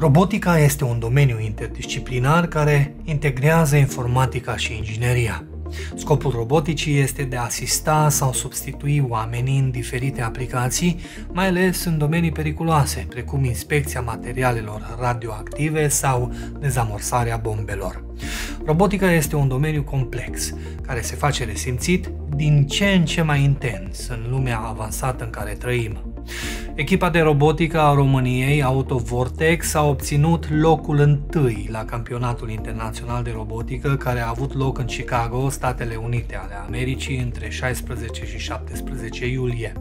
Robotica este un domeniu interdisciplinar care integrează informatica și ingineria. Scopul roboticii este de a asista sau substitui oamenii în diferite aplicații, mai ales în domenii periculoase, precum inspecția materialelor radioactive sau dezamorsarea bombelor. Robotica este un domeniu complex, care se face resimțit din ce în ce mai intens în lumea avansată în care trăim. Echipa de robotică a României, Autovortex, a obținut locul întâi la campionatul internațional de robotică care a avut loc în Chicago, Statele Unite ale Americii, între 16 și 17 iulie.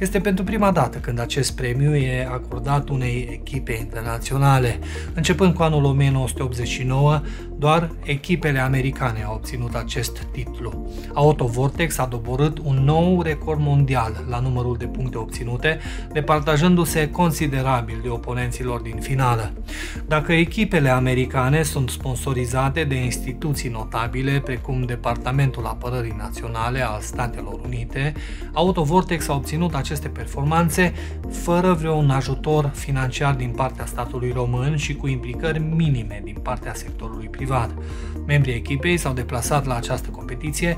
Este pentru prima dată când acest premiu e acordat unei echipe internaționale. Începând cu anul 1989, doar echipele americane au obținut acest titlu. Autovortex a doborât un nou record mondial la numărul de puncte obținute, departe departajându-se considerabil de oponenților din finală. Dacă echipele americane sunt sponsorizate de instituții notabile precum Departamentul Apărării Naționale al Statelor Unite, Autovortex a obținut aceste performanțe fără vreun ajutor financiar din partea statului român și cu implicări minime din partea sectorului privat. Membrii echipei s-au deplasat la această competiție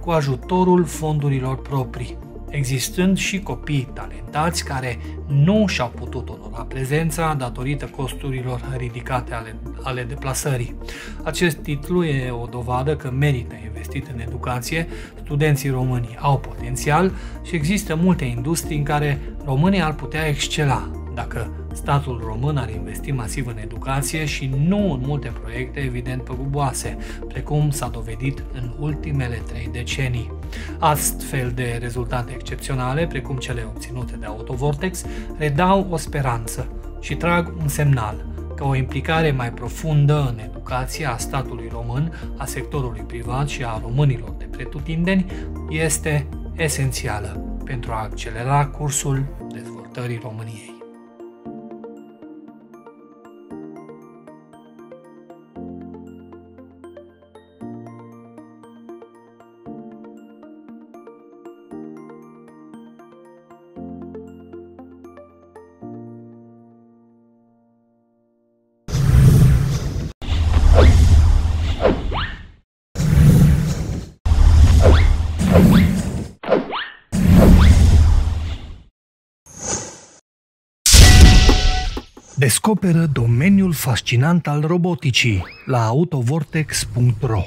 cu ajutorul fondurilor proprii existând și copii talentați care nu și-au putut onora prezența datorită costurilor ridicate ale, ale deplasării. Acest titlu e o dovadă că merită investit în educație, studenții români au potențial și există multe industrii în care românii ar putea excela, dacă statul român ar investi masiv în educație și nu în multe proiecte evident păguboase, precum s-a dovedit în ultimele trei decenii. Astfel de rezultate excepționale, precum cele obținute de Autovortex, redau o speranță și trag un semnal – că o implicare mai profundă în educația statului român, a sectorului privat și a românilor de pretutindeni este esențială pentru a accelera cursul dezvoltării României. Descoperă domeniul fascinant al roboticii la autovortex.ro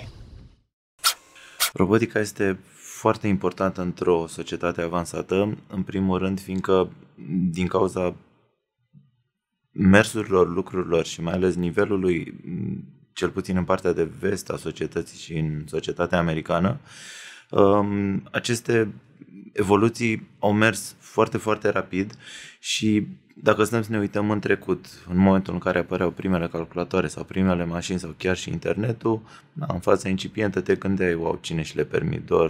Robotica este foarte importantă într-o societate avansată, în primul rând fiindcă din cauza mersurilor lucrurilor și mai ales nivelului, cel puțin în partea de vest a societății și în societatea americană, um, aceste evoluții au mers foarte, foarte rapid și dacă stăm să ne uităm în trecut, în momentul în care apăreau primele calculatoare sau primele mașini sau chiar și internetul, da, în fața incipientă te gândeai, wow, cine și le permit, doar,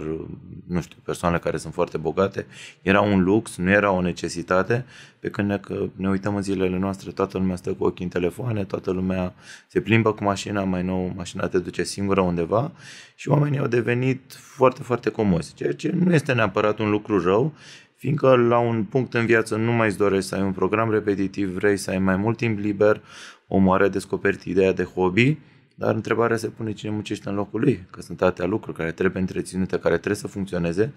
nu știu, persoanele care sunt foarte bogate, era un lux, nu era o necesitate, pe când ne, că ne uităm în zilele noastre, toată lumea stă cu ochii în telefoane, toată lumea se plimbă cu mașina, mai nou mașina te duce singură undeva și oamenii au devenit foarte, foarte comozi, ceea ce nu este neapărat un lucru rău, Fiindcă la un punct în viață nu mai îți dorești să ai un program repetitiv, vrei să ai mai mult timp liber, omul are descoperit ideea de hobby, dar întrebarea se pune cine muncește în locul lui, că sunt atâtea lucruri care trebuie întreținute, care trebuie să funcționeze,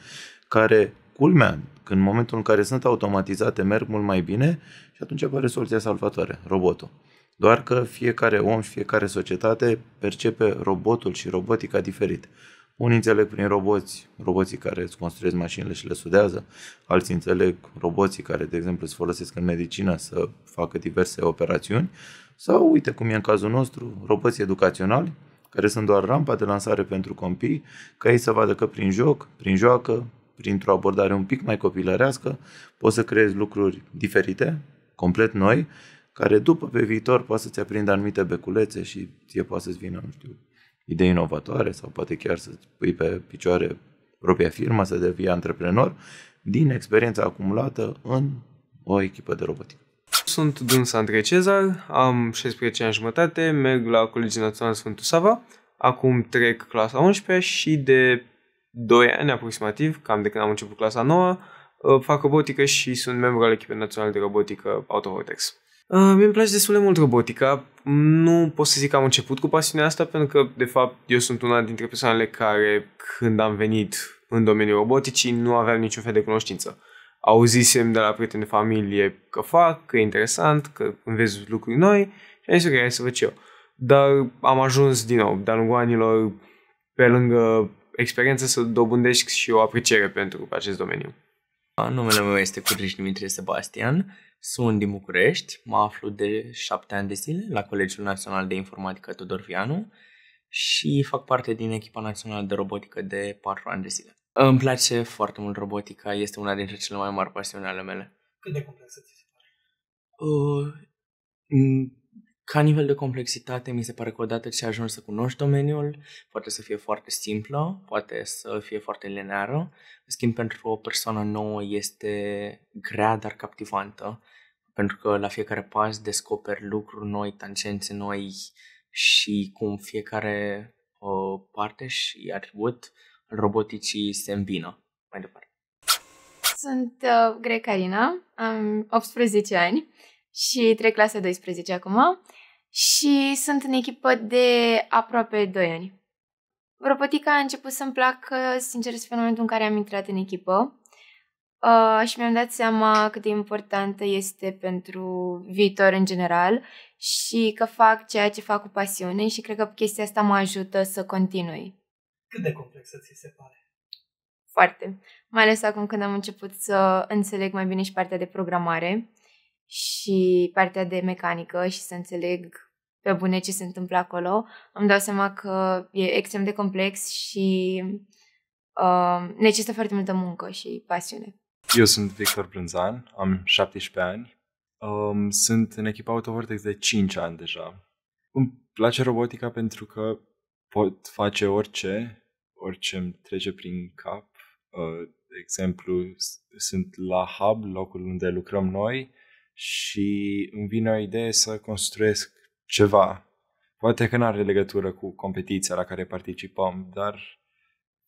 care, culmea, în momentul în care sunt automatizate, merg mult mai bine și atunci apare soluția salvatoare, robotul. Doar că fiecare om și fiecare societate percepe robotul și robotica diferit. Unii înțeleg prin roboți, roboții care îți construiesc mașinile și le sudează, alții înțeleg roboții care, de exemplu, se folosesc în medicină să facă diverse operațiuni, sau, uite cum e în cazul nostru, roboții educaționali, care sunt doar rampa de lansare pentru copii, ca ei să vadă că prin joc, prin joacă, printr-o abordare un pic mai copilărească, poți să creezi lucruri diferite, complet noi, care după pe viitor poate să-ți aprindă anumite beculețe și ție poate să-ți vină, nu știu, idei inovatoare sau poate chiar să pui pe picioare propria firmă, să devii antreprenor din experiența acumulată în o echipă de robotică. Sunt Duns Andrei Cezar, am 16 ani jumătate, merg la Colegiul Național Sfântul Sava, acum trec clasa 11 și de 2 ani aproximativ, cam de când am început clasa 9, fac robotică și sunt membru al echipei naționale de robotică AutoVortex. Uh, mi îmi place destul de mult robotica. Nu pot să zic că am început cu pasiunea asta, pentru că, de fapt, eu sunt una dintre persoanele care, când am venit în domeniul roboticii, nu aveam niciun fel de cunoștință. Auzisem de la prieteni de familie că fac, că e interesant, că înveți lucruri noi și am zis, ok, hai să văd eu. Dar am ajuns, din nou, de-a lungul anilor, pe lângă experiență, să dobândești și o apreciere pentru acest domeniu. Numele meu este Curriș Dimitrie Sebastian sunt din București, mă aflu de șapte ani de zile la Colegiul Național de Informatică Tudor Vianu și fac parte din echipa națională de robotică de patru ani de zile. Îmi place foarte mult robotica, este una dintre cele mai mari pasiuni ale mele. Cât de complexă ți se pare? Uh, ca nivel de complexitate, mi se pare că odată ce ajungi să cunoști domeniul, poate să fie foarte simplă, poate să fie foarte lineară. În schimb, pentru o persoană nouă este grea, dar captivantă, pentru că la fiecare pas descoperi lucruri noi, tangențe noi și cum fiecare uh, parte și atribut al roboticii se îmbină mai departe. Sunt uh, Grecarina, am 18 ani și trec clasa 12 acum și sunt în echipă de aproape 2 ani. Robotica a început să-mi placă, sincer, în momentul în care am intrat în echipă uh, și mi-am dat seama cât de importantă este pentru viitor în general și că fac ceea ce fac cu pasiune și cred că chestia asta mă ajută să continui. Cât de complexă ți se pare? Foarte. Mai ales acum când am început să înțeleg mai bine și partea de programare și partea de mecanică și să înțeleg pe bune ce se întâmplă acolo, îmi dau seama că e extrem de complex și uh, necesită foarte multă muncă și pasiune. Eu sunt Victor Brânzan, am 17 ani, um, sunt în echipa AutoVortex de 5 ani deja. Îmi place robotica pentru că pot face orice, orice îmi trece prin cap. Uh, de exemplu, sunt la Hub, locul unde lucrăm noi, și îmi vine o idee să construiesc ceva. Poate că nu are legătură cu competiția la care participăm, dar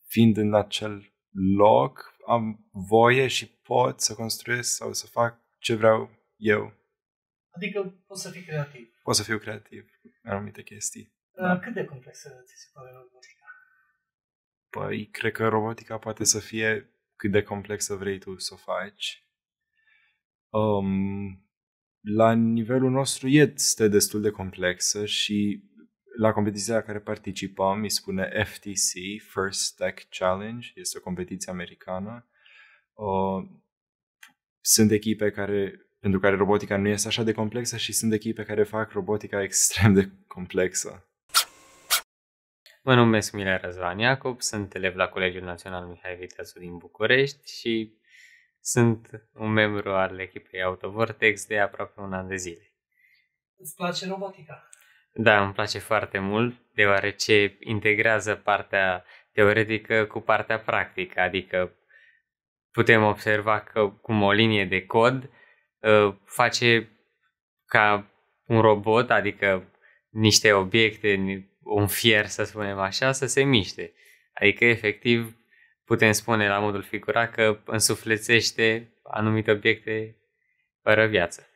fiind în acel loc, am voie și pot să construiesc sau să fac ce vreau eu. Adică poți să fii creativ. Pot să fiu creativ în anumite chestii. Uh, da. Cât de complexă ți se pare robotica? Păi, cred că robotica poate să fie cât de complexă vrei tu să o faci um, la nivelul nostru este destul de complexă și la competiția la care participam îi spune FTC, First Tech Challenge, este o competiție americană. Uh, sunt echipe care, pentru care robotica nu este așa de complexă și sunt echipe care fac robotica extrem de complexă. Mă numesc Mila Răzvan Iacob, sunt elev la Colegiul Național Mihai Viteazu din București și sunt un membru al echipei Autovortex de aproape un an de zile. Îți place robotica? Da, îmi place foarte mult, deoarece integrează partea teoretică cu partea practică, adică putem observa că cum o linie de cod ă, face ca un robot, adică niște obiecte, un fier să spunem așa, să se miște. Adică efectiv putem spune la modul figurat că însuflețește anumite obiecte fără viață.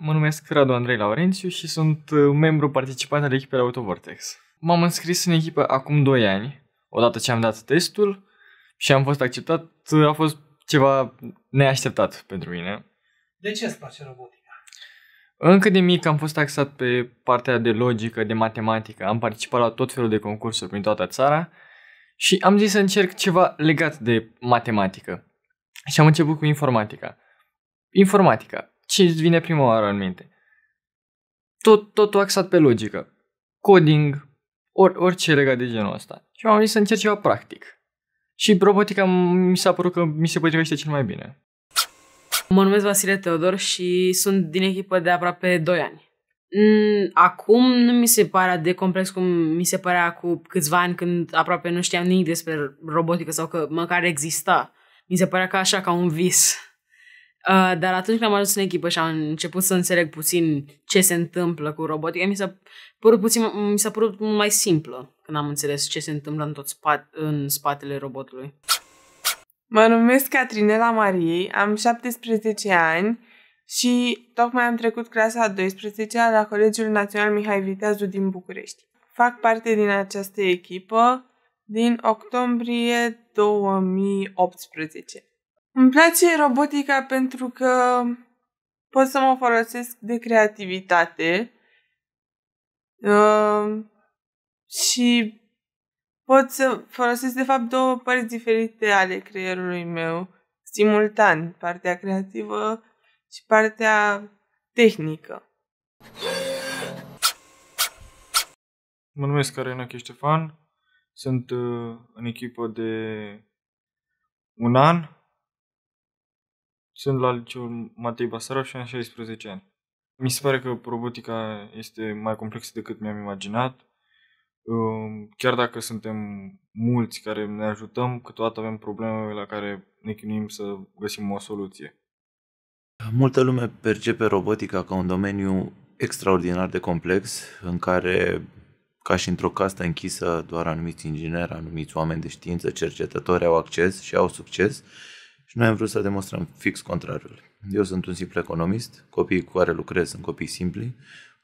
Mă numesc Radu Andrei Laurențiu și sunt uh, membru participant al echipei Autovortex. M-am înscris în echipă acum 2 ani, odată ce am dat testul și am fost acceptat, uh, a fost ceva neașteptat pentru mine. De ce îți place robotica? Încă de mic am fost axat pe partea de logică, de matematică, am participat la tot felul de concursuri prin toată țara și am zis să încerc ceva legat de matematică. Și am început cu informatica. Informatica. Ce îți vine prima oară în minte? Tot, tot axat pe logică. Coding, or, orice legat de genul ăsta. Și am zis să încerc ceva practic. Și robotica mi s-a părut că mi se potrivește cel mai bine. Mă numesc Vasile Teodor și sunt din echipă de aproape 2 ani. Mm, acum nu mi se pare de complex cum mi se părea cu câțiva ani când aproape nu știam nimic despre robotică sau că măcar exista. Mi se părea ca așa, ca un vis. Uh, dar atunci când am ajuns în echipă și am început să înțeleg puțin ce se întâmplă cu robotica, mi s-a părut, puțin, mi s-a părut mai simplă când am înțeles ce se întâmplă în, tot spa- în spatele robotului. Mă numesc Catrinela Mariei, am 17 ani și tocmai am trecut clasa a 12-a la Colegiul Național Mihai Viteazu din București. Fac parte din această echipă din octombrie 2018. Îmi place robotica pentru că pot să mă folosesc de creativitate uh, și pot să folosesc, de fapt, două părți diferite ale creierului meu, simultan, partea creativă și partea tehnică. Mă numesc Arena Ștefan, sunt uh, în echipă de un an, sunt la liceul Matei Basarab și am 16 ani. Mi se pare că robotica este mai complexă decât mi-am imaginat chiar dacă suntem mulți care ne ajutăm, câteodată avem probleme la care ne chinuim să găsim o soluție. Multă lume percepe robotica ca un domeniu extraordinar de complex în care, ca și într-o castă închisă, doar anumiți ingineri, anumiți oameni de știință, cercetători au acces și au succes și noi am vrut să demonstrăm fix contrariul. Eu sunt un simplu economist, copiii cu care lucrez sunt copii simpli,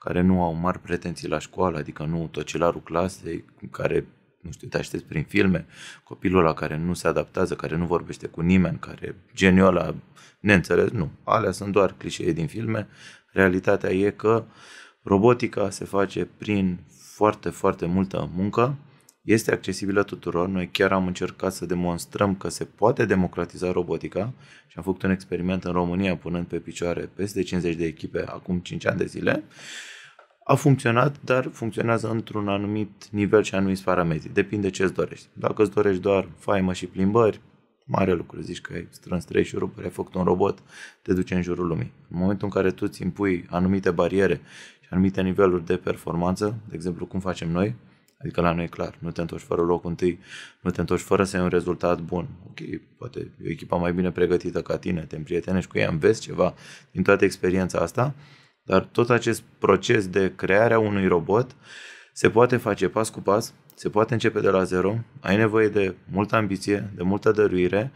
care nu au mari pretenții la școală, adică nu tocilarul clasei, care, nu știu, te aștepți prin filme, copilul la care nu se adaptează, care nu vorbește cu nimeni, care geniul ăla neînțeles, nu. Alea sunt doar clișee din filme. Realitatea e că robotica se face prin foarte, foarte multă muncă, este accesibilă tuturor. Noi chiar am încercat să demonstrăm că se poate democratiza robotica și am făcut un experiment în România punând pe picioare peste 50 de echipe acum 5 ani de zile a funcționat, dar funcționează într-un anumit nivel și anumiți parametri. Depinde ce îți dorești. Dacă îți dorești doar faimă și plimbări, mare lucru. Zici că ai strâns trei șuruburi, ai făcut un robot, te duce în jurul lumii. În momentul în care tu îți impui anumite bariere și anumite niveluri de performanță, de exemplu cum facem noi, Adică la noi e clar, nu te întorci fără locul întâi, nu te întorci fără să ai un rezultat bun. Ok, poate e echipa mai bine pregătită ca tine, te împrietenești cu ea, înveți ceva din toată experiența asta, dar tot acest proces de crearea unui robot se poate face pas cu pas, se poate începe de la zero, ai nevoie de multă ambiție, de multă dăruire.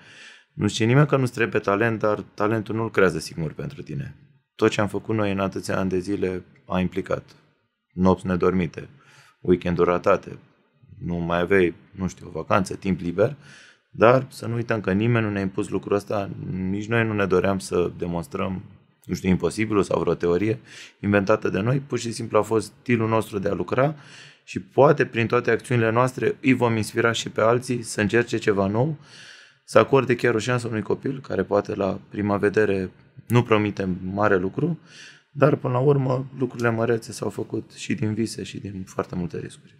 Nu știe nimeni că nu-ți trebuie talent, dar talentul nu-l creează singur pentru tine. Tot ce am făcut noi în atâția ani de zile a implicat nopți nedormite, weekenduri ratate, nu mai aveai, nu știu, o vacanță, timp liber, dar să nu uităm că nimeni nu ne-a impus lucrul ăsta, nici noi nu ne doream să demonstrăm nu știu, imposibilul sau vreo teorie inventată de noi, pur și simplu a fost stilul nostru de a lucra și poate prin toate acțiunile noastre îi vom inspira și pe alții să încerce ceva nou, să acorde chiar o șansă unui copil care poate la prima vedere nu promite mare lucru, dar până la urmă lucrurile mărețe s-au făcut și din vise și din foarte multe riscuri.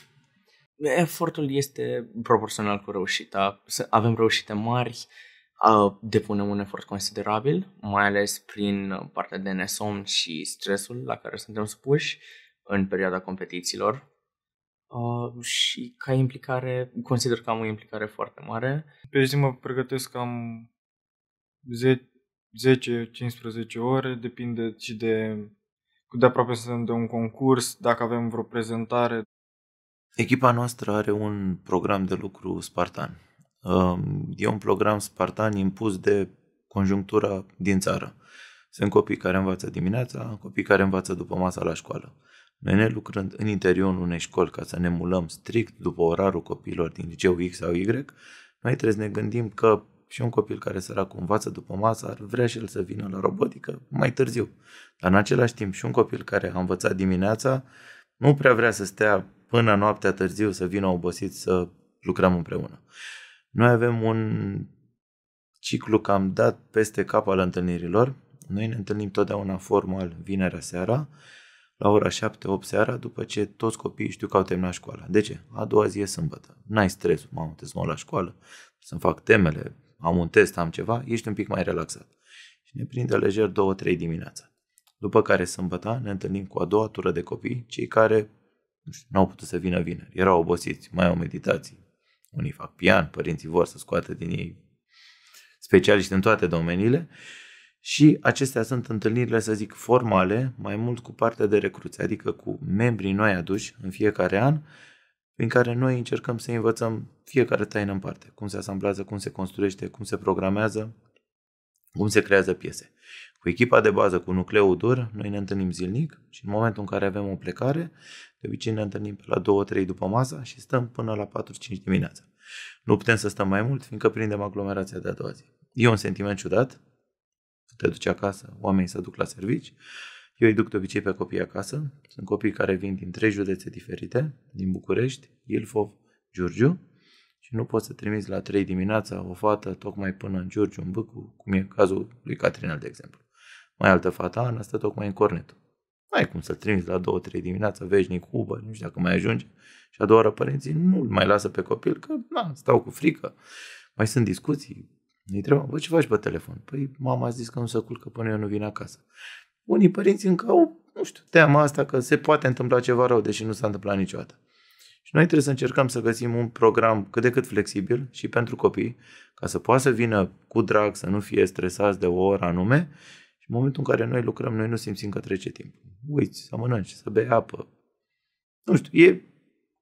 Efortul este proporțional cu reușita. Avem reușite mari, depunem un efort considerabil, mai ales prin uh, partea de nesomn și stresul la care suntem supuși în perioada competițiilor. Uh, și ca implicare, consider că am o implicare foarte mare. Pe zi mă pregătesc cam 10-15 ore, depinde și de cât de aproape suntem de un concurs, dacă avem vreo prezentare. Echipa noastră are un program de lucru spartan Um, e un program spartan impus de conjunctura din țară. Sunt copii care învață dimineața, copii care învață după masa la școală. Noi ne lucrând în interiorul unei școli ca să ne mulăm strict după orarul copiilor din liceu X sau Y, noi trebuie să ne gândim că și un copil care cu învață după masă ar vrea și el să vină la robotică mai târziu. Dar în același timp și un copil care a învățat dimineața nu prea vrea să stea până noaptea târziu să vină obosit să lucrăm împreună. Noi avem un ciclu cam dat peste cap al întâlnirilor. Noi ne întâlnim totdeauna formal vinerea seara, la ora 7-8 seara, după ce toți copiii știu că au terminat școala. De ce? A doua zi e sâmbătă. N-ai stres, mă trebuie mă la școală, să-mi fac temele, am un test, am ceva, ești un pic mai relaxat. Și ne prinde lejer 2-3 dimineața. După care sâmbătă ne întâlnim cu a doua tură de copii, cei care nu știu, n-au putut să vină vineri, erau obosiți, mai au meditații, unii fac pian, părinții vor să scoată din ei specialiști în toate domeniile. Și acestea sunt întâlnirile, să zic, formale, mai mult cu partea de recruți, adică cu membrii noi aduși în fiecare an, prin care noi încercăm să învățăm fiecare taină în parte, cum se asamblează, cum se construiește, cum se programează, cum se creează piese echipa de bază, cu nucleul dur, noi ne întâlnim zilnic și în momentul în care avem o plecare, de obicei ne întâlnim pe la 2-3 după masa și stăm până la 4-5 dimineața. Nu putem să stăm mai mult, fiindcă prindem aglomerația de a doua zi. E un sentiment ciudat, te duci acasă, oamenii se duc la servici, eu îi duc de obicei pe copii acasă, sunt copii care vin din trei județe diferite, din București, Ilfov, Giurgiu, și nu poți să trimiți la 3 dimineața o fată tocmai până în Giurgiu, în Bâcu, cum e cazul lui Catrinel, de exemplu mai altă fata, Ana, stă tocmai în cornet. mai cum să trimiți la două trei dimineața, veșnic cu nu știu dacă mai ajunge. Și a doua oară părinții nu-l mai lasă pe copil, că na, stau cu frică. Mai sunt discuții. Îi întrebam, bă, ce faci pe telefon? Păi mama a zis că nu se culcă până eu nu vin acasă. Unii părinți încă au, nu știu, teama asta că se poate întâmpla ceva rău, deși nu s-a întâmplat niciodată. Și noi trebuie să încercăm să găsim un program cât de cât flexibil și pentru copii, ca să poată să vină cu drag, să nu fie stresați de o oră anume în momentul în care noi lucrăm, noi nu simțim că trece timp. Uiți, să mănânci, să bei apă. Nu știu, e,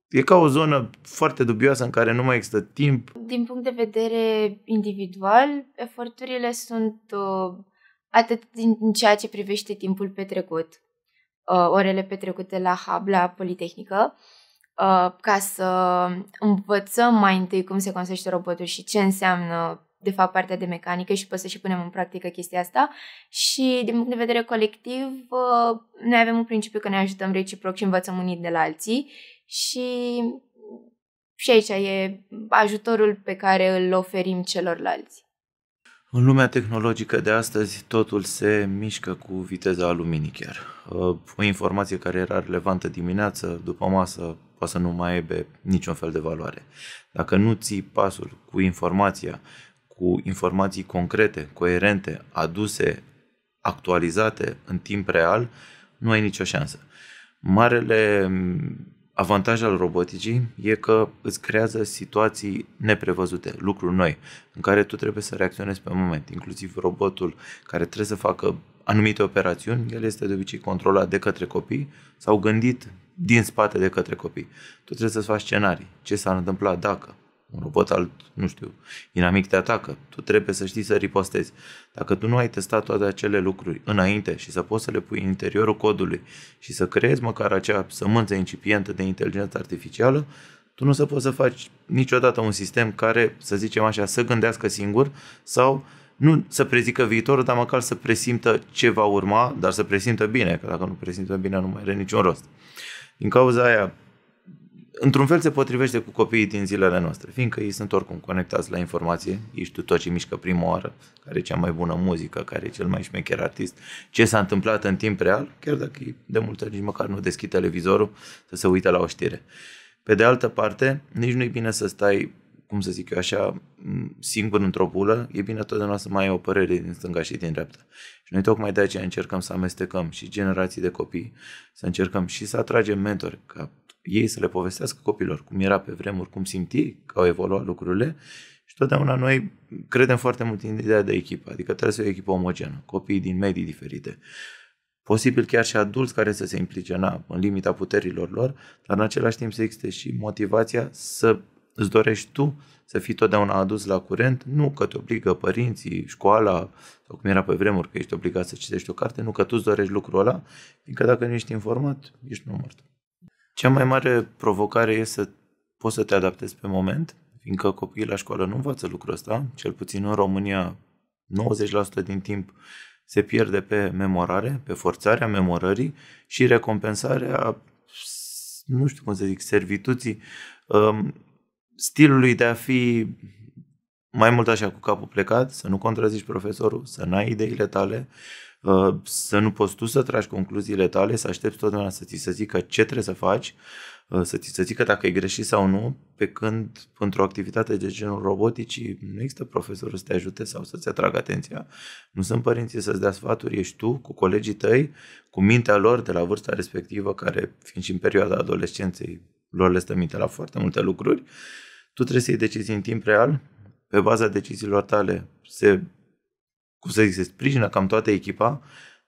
e ca o zonă foarte dubioasă în care nu mai există timp. Din punct de vedere individual, eforturile sunt uh, atât din ceea ce privește timpul petrecut, uh, orele petrecute la hub, la Politehnică, uh, ca să învățăm mai întâi cum se construiește robotul și ce înseamnă de fapt, partea de mecanică și poți să și punem în practică chestia asta. Și, din punct de vedere colectiv, uh, noi avem un principiu că ne ajutăm reciproc și învățăm unii de la alții și, și aici e ajutorul pe care îl oferim celorlalți. În lumea tehnologică de astăzi totul se mișcă cu viteza luminii chiar. Uh, o informație care era relevantă dimineață, după masă, poate să nu mai aibă niciun fel de valoare. Dacă nu ții pasul cu informația cu informații concrete, coerente, aduse, actualizate în timp real, nu ai nicio șansă. Marele mm, avantaj al roboticii e că îți creează situații neprevăzute, lucruri noi, în care tu trebuie să reacționezi pe moment. Inclusiv robotul care trebuie să facă anumite operațiuni, el este de obicei controlat de către copii sau gândit din spate de către copii. Tu trebuie să-ți faci scenarii. Ce s-ar întâmpla dacă? un robot alt, nu știu, inamic te atacă. Tu trebuie să știi să ripostezi. Dacă tu nu ai testat toate acele lucruri înainte și să poți să le pui în interiorul codului și să creezi măcar acea sămânță incipientă de inteligență artificială, tu nu să poți să faci niciodată un sistem care, să zicem așa, să gândească singur sau nu să prezică viitorul, dar măcar să presimtă ce va urma, dar să presimtă bine, că dacă nu presimtă bine nu mai are niciun rost. Din cauza aia, într-un fel se potrivește cu copiii din zilele noastre, fiindcă ei sunt oricum conectați la informație, ei știu tot ce mișcă prima oară, care e cea mai bună muzică, care e cel mai șmecher artist, ce s-a întâmplat în timp real, chiar dacă de multe ori nici măcar nu deschid televizorul să se uite la o știre. Pe de altă parte, nici nu e bine să stai cum să zic eu așa, singur într-o bulă, e bine totdeauna să mai ai o părere din stânga și din dreapta. Și noi tocmai de aceea încercăm să amestecăm și generații de copii, să încercăm și să atragem mentori, ca ei să le povestească copilor cum era pe vremuri, cum simți că au evoluat lucrurile și totdeauna noi credem foarte mult în ideea de echipă, adică trebuie să fie o echipă omogenă, copii din medii diferite posibil chiar și adulți care să se implice na, în limita puterilor lor, dar în același timp să existe și motivația să îți dorești tu să fii totdeauna adus la curent, nu că te obligă părinții, școala, sau cum era pe vremuri că ești obligat să citești o carte, nu că tu îți dorești lucrul ăla, fiindcă dacă nu ești informat, ești mort. Cea mai mare provocare e să poți să te adaptezi pe moment, fiindcă copiii la școală nu învață lucrul ăsta, cel puțin în România 90% din timp se pierde pe memorare, pe forțarea memorării și recompensarea, nu știu cum să zic, servituții stilului de a fi mai mult așa cu capul plecat, să nu contrazici profesorul, să n-ai ideile tale, uh, să nu poți tu să tragi concluziile tale, să aștepți totdeauna să ți se zică ce trebuie să faci, uh, să ți se zică dacă e greșit sau nu, pe când într-o activitate de genul roboticii nu există profesorul să te ajute sau să-ți atragă atenția. Nu sunt părinții să-ți dea sfaturi, ești tu cu colegii tăi, cu mintea lor de la vârsta respectivă, care fiind și în perioada adolescenței lor le stă minte la foarte multe lucruri, tu trebuie să iei decizii în timp real, pe baza deciziilor tale se, cum să zic, se sprijină cam toată echipa,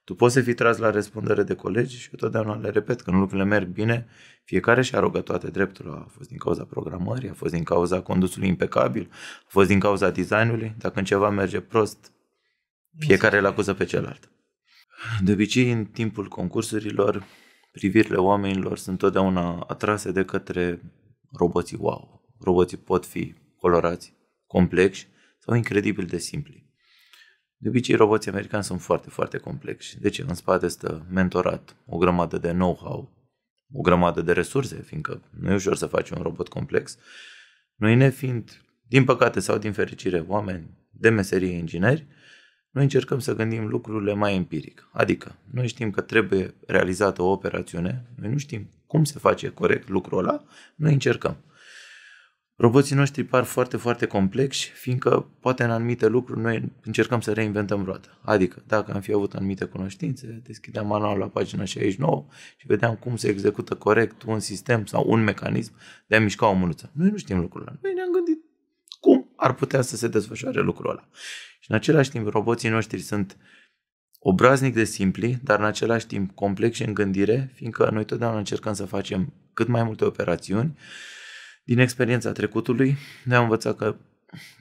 tu poți să fii tras la răspundere de colegi și eu totdeauna le repet, când lucrurile merg bine, fiecare și-a rugat toate drepturile. A fost din cauza programării, a fost din cauza condusului impecabil, a fost din cauza designului. Dacă în ceva merge prost, fiecare îl acuză pe celălalt. De obicei, în timpul concursurilor, privirile oamenilor sunt totdeauna atrase de către roboții wow. Roboții pot fi colorați, complexi sau incredibil de simpli. De obicei, roboții americani sunt foarte, foarte complexi. Deci, în spate stă mentorat, o grămadă de know-how, o grămadă de resurse, fiindcă nu e ușor să faci un robot complex. Noi ne fiind, din păcate sau din fericire, oameni de meserie ingineri, noi încercăm să gândim lucrurile mai empiric. Adică, noi știm că trebuie realizată o operațiune, noi nu știm cum se face corect lucrul ăla, noi încercăm. Roboții noștri par foarte, foarte complexi, fiindcă poate în anumite lucruri noi încercăm să reinventăm roata. Adică, dacă am fi avut anumite cunoștințe, deschideam manualul la pagina 69 și vedeam cum se execută corect un sistem sau un mecanism de a mișca o mânuță. Noi nu știm lucrurile. Noi ne-am gândit ar putea să se desfășoare lucrul ăla. Și în același timp, roboții noștri sunt obraznic de simpli, dar în același timp complexi în gândire, fiindcă noi totdeauna încercăm să facem cât mai multe operațiuni. Din experiența trecutului, ne-am învățat că,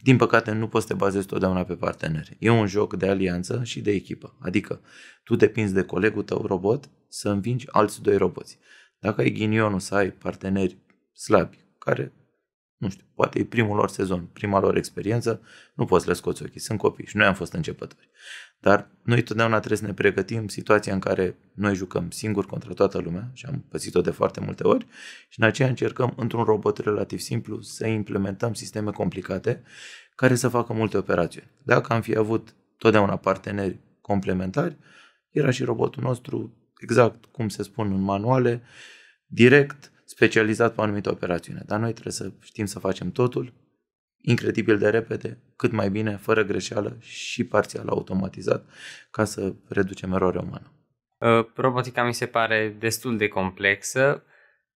din păcate, nu poți să te bazezi totdeauna pe parteneri. E un joc de alianță și de echipă. Adică, tu depinzi de colegul tău robot să învingi alți doi roboți. Dacă ai ghinionul să ai parteneri slabi, care nu știu, poate e primul lor sezon, prima lor experiență, nu poți le scoți ochii, sunt copii și noi am fost începători. Dar noi totdeauna trebuie să ne pregătim situația în care noi jucăm singuri contra toată lumea și am păsit o de foarte multe ori și în aceea încercăm într-un robot relativ simplu să implementăm sisteme complicate care să facă multe operațiuni. Dacă am fi avut totdeauna parteneri complementari, era și robotul nostru exact cum se spun în manuale, direct, specializat pe o anumită operațiune, dar noi trebuie să știm să facem totul incredibil de repede, cât mai bine, fără greșeală și parțial automatizat, ca să reducem eroarea umană. Ă, robotica mi se pare destul de complexă,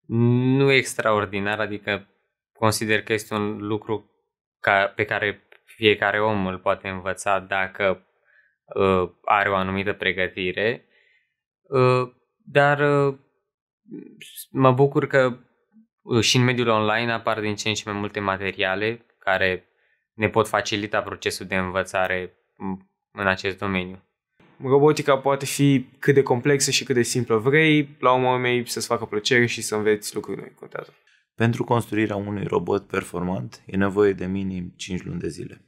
nu extraordinar, adică consider că este un lucru ca, pe care fiecare om îl poate învăța dacă uh, are o anumită pregătire, uh, dar uh, mă bucur că uh, și în mediul online apar din ce în ce mai multe materiale care ne pot facilita procesul de învățare mm, în acest domeniu. Robotica poate fi cât de complexă și cât de simplă vrei, la moment urmei să-ți facă plăcere și să înveți lucruri noi, contează. Pentru construirea unui robot performant e nevoie de minim 5 luni de zile.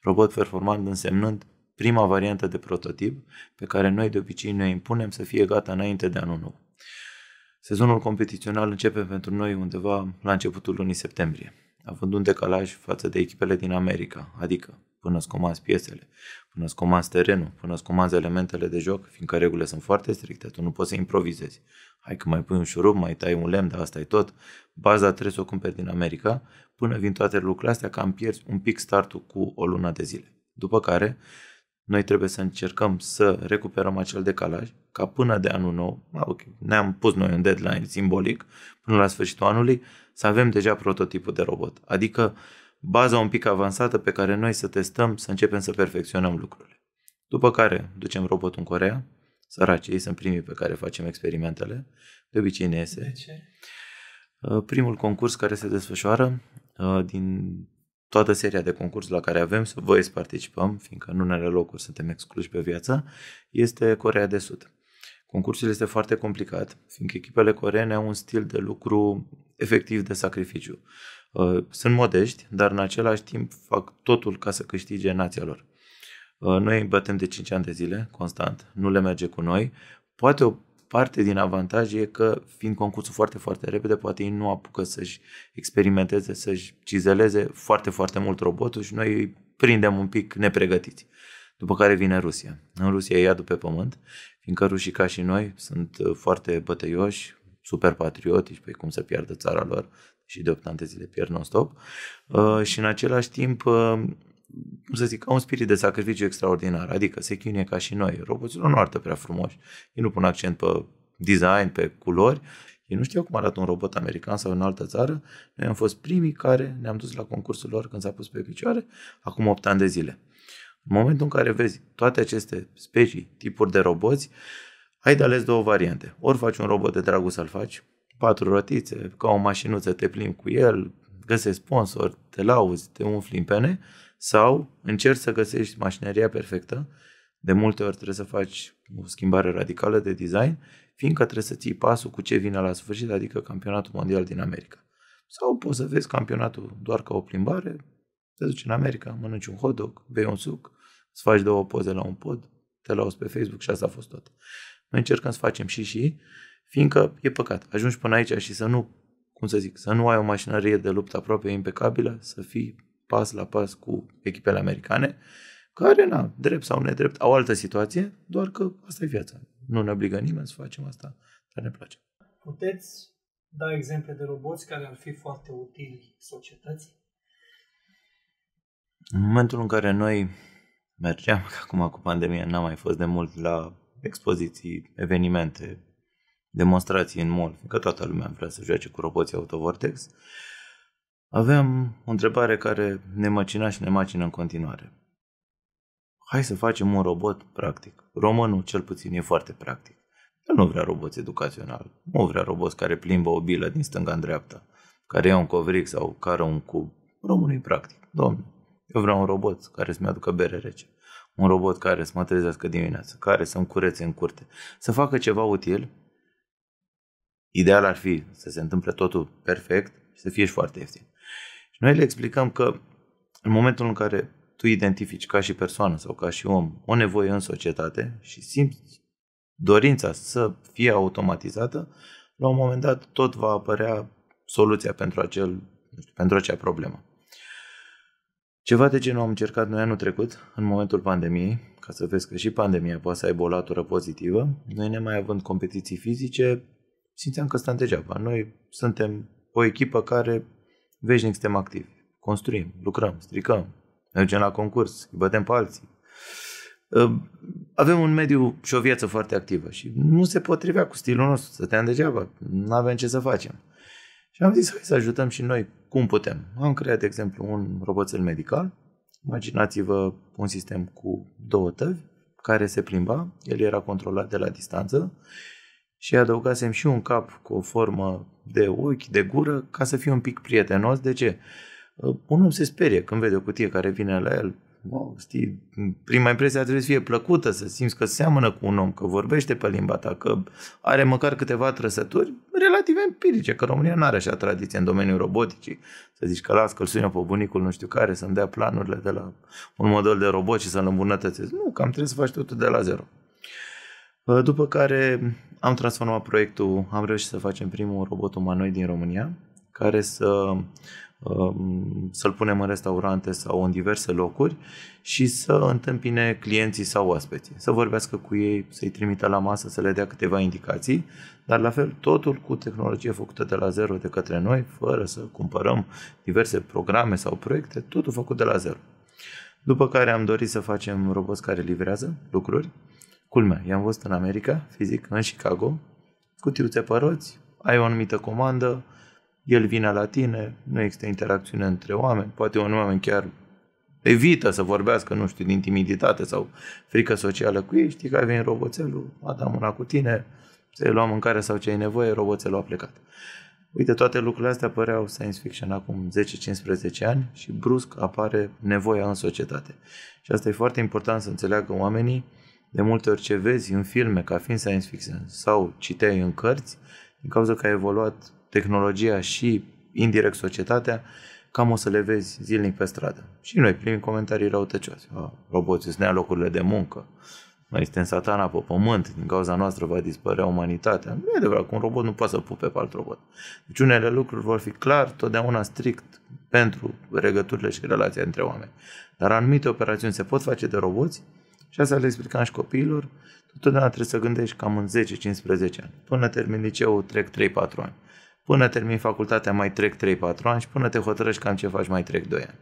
Robot performant însemnând prima variantă de prototip pe care noi de obicei ne impunem să fie gata înainte de anul nou. Sezonul competițional începe pentru noi undeva la începutul lunii septembrie, având un decalaj față de echipele din America, adică până scomanzi piesele, până scomanzi terenul, până scomanzi elementele de joc, fiindcă regulile sunt foarte stricte, tu nu poți să improvizezi. Hai că mai pui un șurub, mai tai un lemn, dar asta e tot. Baza trebuie să o cumperi din America, până vin toate lucrurile astea, cam pierzi un pic startul cu o lună de zile. După care, noi trebuie să încercăm să recuperăm acel decalaj, ca până de anul nou, ne-am pus noi un deadline simbolic, până la sfârșitul anului, să avem deja prototipul de robot. Adică baza un pic avansată pe care noi să testăm, să începem să perfecționăm lucrurile. După care ducem robotul în Corea, săracii ei sunt primii pe care facem experimentele, de obicei ne iese. De ce? Uh, primul concurs care se desfășoară uh, din toată seria de concurs la care avem să voi să participăm, fiindcă în unele locuri suntem excluși pe viață, este Corea de Sud. Concursul este foarte complicat, fiindcă echipele coreene au un stil de lucru efectiv de sacrificiu. Uh, sunt modești, dar în același timp fac totul ca să câștige nația lor. Uh, noi îi bătem de 5 ani de zile, constant, nu le merge cu noi. Poate o parte din avantaj e că, fiind concursul foarte, foarte repede, poate ei nu apucă să-și experimenteze, să-și cizeleze foarte, foarte mult robotul și noi îi prindem un pic nepregătiți. După care vine Rusia. În Rusia ei adu pe pământ, fiindcă rușii ca și noi sunt uh, foarte bătăioși, super patriotici, pe cum să piardă țara lor și de optantezi de zile pierd non-stop. Uh, și în același timp uh, cum să zic, au un spirit de sacrificiu extraordinar, adică se chinuie ca și noi. Roboților nu arată prea frumoși, ei nu pun accent pe design, pe culori. Ei nu știu cum arată un robot american sau în altă țară. Noi am fost primii care ne-am dus la concursul lor când s-a pus pe picioare, acum 8 ani de zile. În momentul în care vezi toate aceste specii, tipuri de roboți, ai de ales două variante. Ori faci un robot de dragul să-l faci, patru rotițe, ca o mașinuță, te plimbi cu el, găsești sponsor, te lauzi, te umfli în pene, sau încerci să găsești mașinăria perfectă, de multe ori trebuie să faci o schimbare radicală de design, fiindcă trebuie să ții pasul cu ce vine la sfârșit, adică campionatul mondial din America. Sau poți să vezi campionatul doar ca o plimbare, te duci în America, mănânci un hot dog, bei un suc, îți faci două poze la un pod, te lauzi pe Facebook și asta a fost tot. Noi încercăm să facem și și, fiindcă e păcat. Ajungi până aici și să nu, cum să zic, să nu ai o mașinărie de luptă aproape impecabilă, să fii pas la pas cu echipele americane, care, na, drept sau nedrept, au altă situație, doar că asta e viața. Nu ne obligă nimeni să facem asta, dar ne place. Puteți da exemple de roboți care ar fi foarte utili societății? În momentul în care noi mergeam, că acum cu pandemia n-am mai fost de mult la expoziții, evenimente, demonstrații în mall, că toată lumea vrea să joace cu roboții Autovortex, uh, Aveam o întrebare care ne măcina și ne macină în continuare. Hai să facem un robot practic. Românul cel puțin e foarte practic. El nu vrea roboți educațional. Nu vrea robot care plimbă o bilă din stânga în dreapta, care ia un covric sau care un cub. Românul e practic. Domnul, eu vreau un robot care să-mi aducă bere rece. Un robot care să mă trezească dimineața, care să-mi curețe în curte, să facă ceva util. Ideal ar fi să se întâmple totul perfect și să fie și foarte ieftin. Și noi le explicăm că în momentul în care tu identifici ca și persoană sau ca și om o nevoie în societate și simți dorința să fie automatizată, la un moment dat tot va apărea soluția pentru, acel, pentru acea problemă. Ceva de genul am încercat noi anul trecut, în momentul pandemiei, ca să vezi că și pandemia poate să aibă o latură pozitivă. Noi, ne mai având competiții fizice, simțeam că stăm degeaba. Noi suntem o echipă care veșnic suntem activi. Construim, lucrăm, stricăm, ne ducem la concurs, îi bătem pe alții. Ă, avem un mediu și o viață foarte activă și nu se potrivea cu stilul nostru, să stăteam degeaba, nu aveam ce să facem. Și am zis, hai să ajutăm și noi cum putem. Am creat, de exemplu, un roboțel medical. Imaginați-vă un sistem cu două tăvi care se plimba, el era controlat de la distanță și adăugasem și un cap cu o formă de ochi, de gură, ca să fie un pic prietenos. De ce? Uh, om se sperie când vede o cutie care vine la el. Wow, știi, prima impresie trebuie să fie plăcută, să simți că seamănă cu un om, că vorbește pe limba ta, că are măcar câteva trăsături relativ empirice, că România nu are așa tradiție în domeniul roboticii. Să zici că las că-l sună pe bunicul nu știu care să-mi dea planurile de la un model de robot și să-l îmbunătățesc. Nu, cam trebuie să faci totul de la zero. După care am transformat proiectul, am reușit să facem primul robot umanoid din România, care să um, să-l punem în restaurante sau în diverse locuri și să întâmpine clienții sau oaspeții, să vorbească cu ei, să-i trimită la masă, să le dea câteva indicații, dar la fel totul cu tehnologie făcută de la zero de către noi, fără să cumpărăm diverse programe sau proiecte, totul făcut de la zero. După care am dorit să facem roboți care livrează lucruri, Culmea, i-am văzut în America, fizic, în Chicago, cutiuțe pe roți, ai o anumită comandă, el vine la tine, nu există interacțiune între oameni, poate un oameni chiar evită să vorbească, nu știu, din timiditate sau frică socială cu ei, știi că ai venit roboțelul, a dat mâna cu tine, se lua mâncare sau ce ai nevoie, roboțelul a plecat. Uite, toate lucrurile astea păreau science fiction acum 10-15 ani și brusc apare nevoia în societate. Și asta e foarte important să înțeleagă oamenii de multe ori ce vezi în filme ca fiind science fiction sau citeai în cărți, din cauza că a evoluat tehnologia și indirect societatea, cam o să le vezi zilnic pe stradă. Și noi primim comentarii răutăcioase. Roboții sunt locurile de muncă. Noi suntem satana pe pământ, din cauza noastră va dispărea umanitatea. Nu e adevărat că un robot nu poate să pupe pe alt robot. Deci unele lucruri vor fi clar, totdeauna strict pentru regăturile și relația între oameni. Dar anumite operațiuni se pot face de roboți și asta le explicam și copiilor. Totdeauna trebuie să gândești cam în 10-15 ani. Până termin liceul trec 3-4 ani. Până termin facultatea mai trec 3-4 ani și până te hotărăști cam ce faci mai trec 2 ani.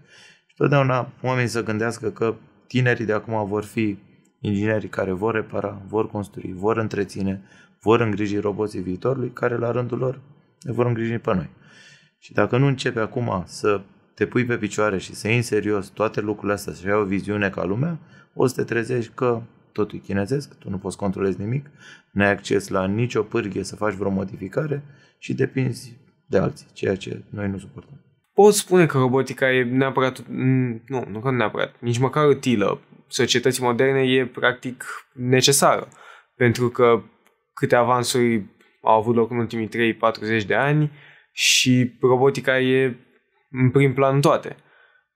Și totdeauna oamenii să gândească că tinerii de acum vor fi inginerii care vor repara, vor construi, vor întreține, vor îngriji roboții viitorului, care la rândul lor ne vor îngriji pe noi. Și dacă nu începe acum să te pui pe picioare și să iei în serios toate lucrurile astea, să ai o viziune ca lumea, o să te trezești că totul e chinezesc, tu nu poți controlezi nimic, nu ai acces la nicio pârghie să faci vreo modificare și depinzi de alții, ceea ce noi nu suportăm. Pot spune că robotica e neapărat, mm, nu, nu că neapărat, nici măcar utilă. Societății moderne e practic necesară, pentru că câte avansuri au avut loc în ultimii 3-40 de ani și robotica e în prim plan toate.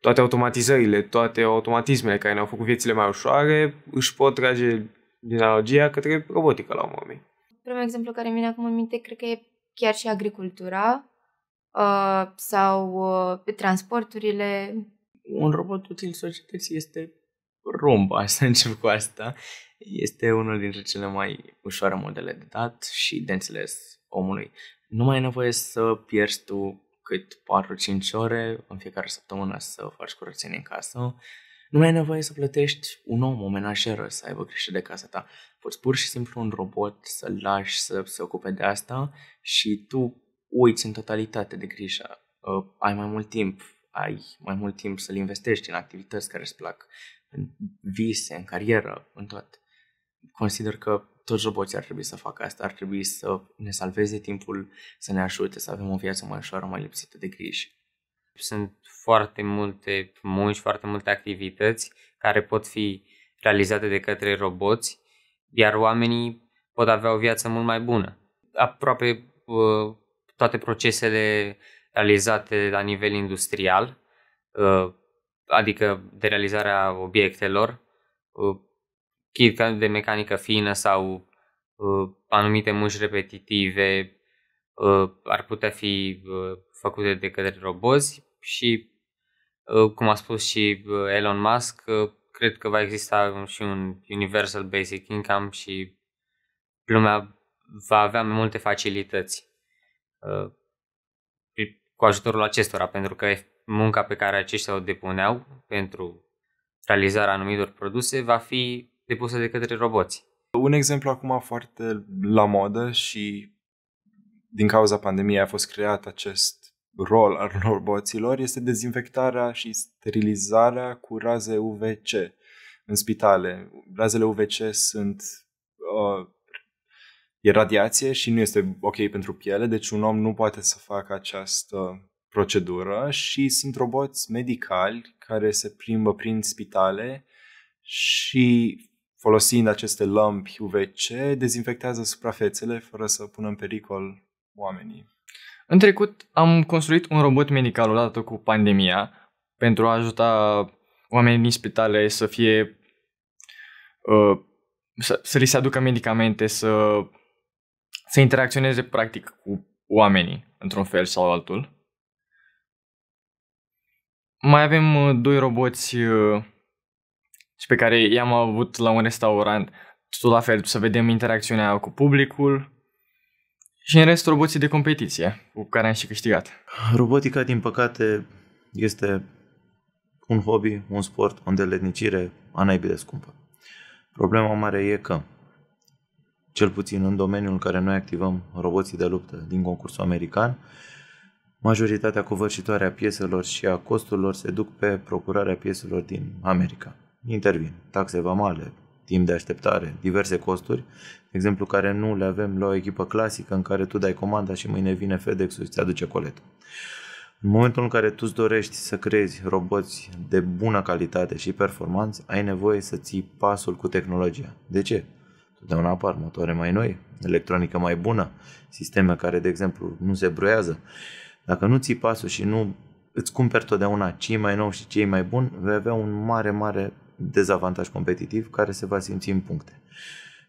Toate automatizările, toate automatismele care ne-au făcut viețile mai ușoare își pot trage din analogia către robotică la urmă. Primul exemplu care vine acum în minte, cred că e chiar și agricultura uh, sau uh, transporturile. Un robot util societății este romba, să încep cu asta. Este unul dintre cele mai ușoare modele de dat și de înțeles omului. Nu mai e nevoie să pierzi tu cât 4-5 ore în fiecare săptămână să faci curățenie în casă, nu mai ai nevoie să plătești un om, o menajeră, să aibă grijă de casa ta. Poți pur și simplu un robot să-l lași să se ocupe de asta și tu uiți în totalitate de grijă. Uh, ai mai mult timp, ai mai mult timp să-l investești în activități care îți plac, în vise, în carieră, în tot. Consider că toți roboții ar trebui să facă asta, ar trebui să ne salveze timpul, să ne ajute să avem o viață mai ușoară, mai lipsită de griji. Sunt foarte multe munci, foarte multe activități care pot fi realizate de către roboți, iar oamenii pot avea o viață mult mai bună. Aproape uh, toate procesele realizate la nivel industrial, uh, adică de realizarea obiectelor, uh, kit de mecanică fină sau uh, anumite munci repetitive uh, ar putea fi uh, făcute de către robozi și, uh, cum a spus și uh, Elon Musk, uh, cred că va exista și un Universal Basic Income și lumea va avea mai multe facilități uh, cu ajutorul acestora, pentru că munca pe care aceștia o depuneau pentru realizarea anumitor produse va fi depuse de către roboți. Un exemplu acum foarte la modă și din cauza pandemiei a fost creat acest rol al roboților este dezinfectarea și sterilizarea cu raze UVC în spitale. Razele UVC sunt uh, e radiație și nu este ok pentru piele, deci un om nu poate să facă această procedură și sunt roboți medicali care se plimbă prin spitale și folosind aceste lămpi UVC, dezinfectează suprafețele fără să pună în pericol oamenii. În trecut am construit un robot medical odată cu pandemia pentru a ajuta oamenii din spitale să fie uh, să, să li se aducă medicamente, să, să interacționeze practic cu oamenii într-un fel sau altul. Mai avem uh, doi roboți uh, și pe care i-am avut la un restaurant. Tot la fel, să vedem interacțiunea cu publicul și în rest roboții de competiție cu care am și câștigat. Robotica, din păcate, este un hobby, un sport, o îndeletnicire a naibii de scumpă. Problema mare e că, cel puțin în domeniul în care noi activăm roboții de luptă din concursul american, majoritatea covârșitoare a pieselor și a costurilor se duc pe procurarea pieselor din America intervin taxe vamale, timp de așteptare, diverse costuri, de exemplu, care nu le avem la o echipă clasică în care tu dai comanda și mâine vine FedEx-ul și ți aduce coletul. În momentul în care tu îți dorești să creezi roboți de bună calitate și performanță, ai nevoie să ții pasul cu tehnologia. De ce? Totdeauna apar motoare mai noi, electronică mai bună, sisteme care, de exemplu, nu se bruiază. Dacă nu ții pasul și nu îți cumperi totdeauna cei mai nou și cei mai buni, vei avea un mare, mare dezavantaj competitiv care se va simți în puncte.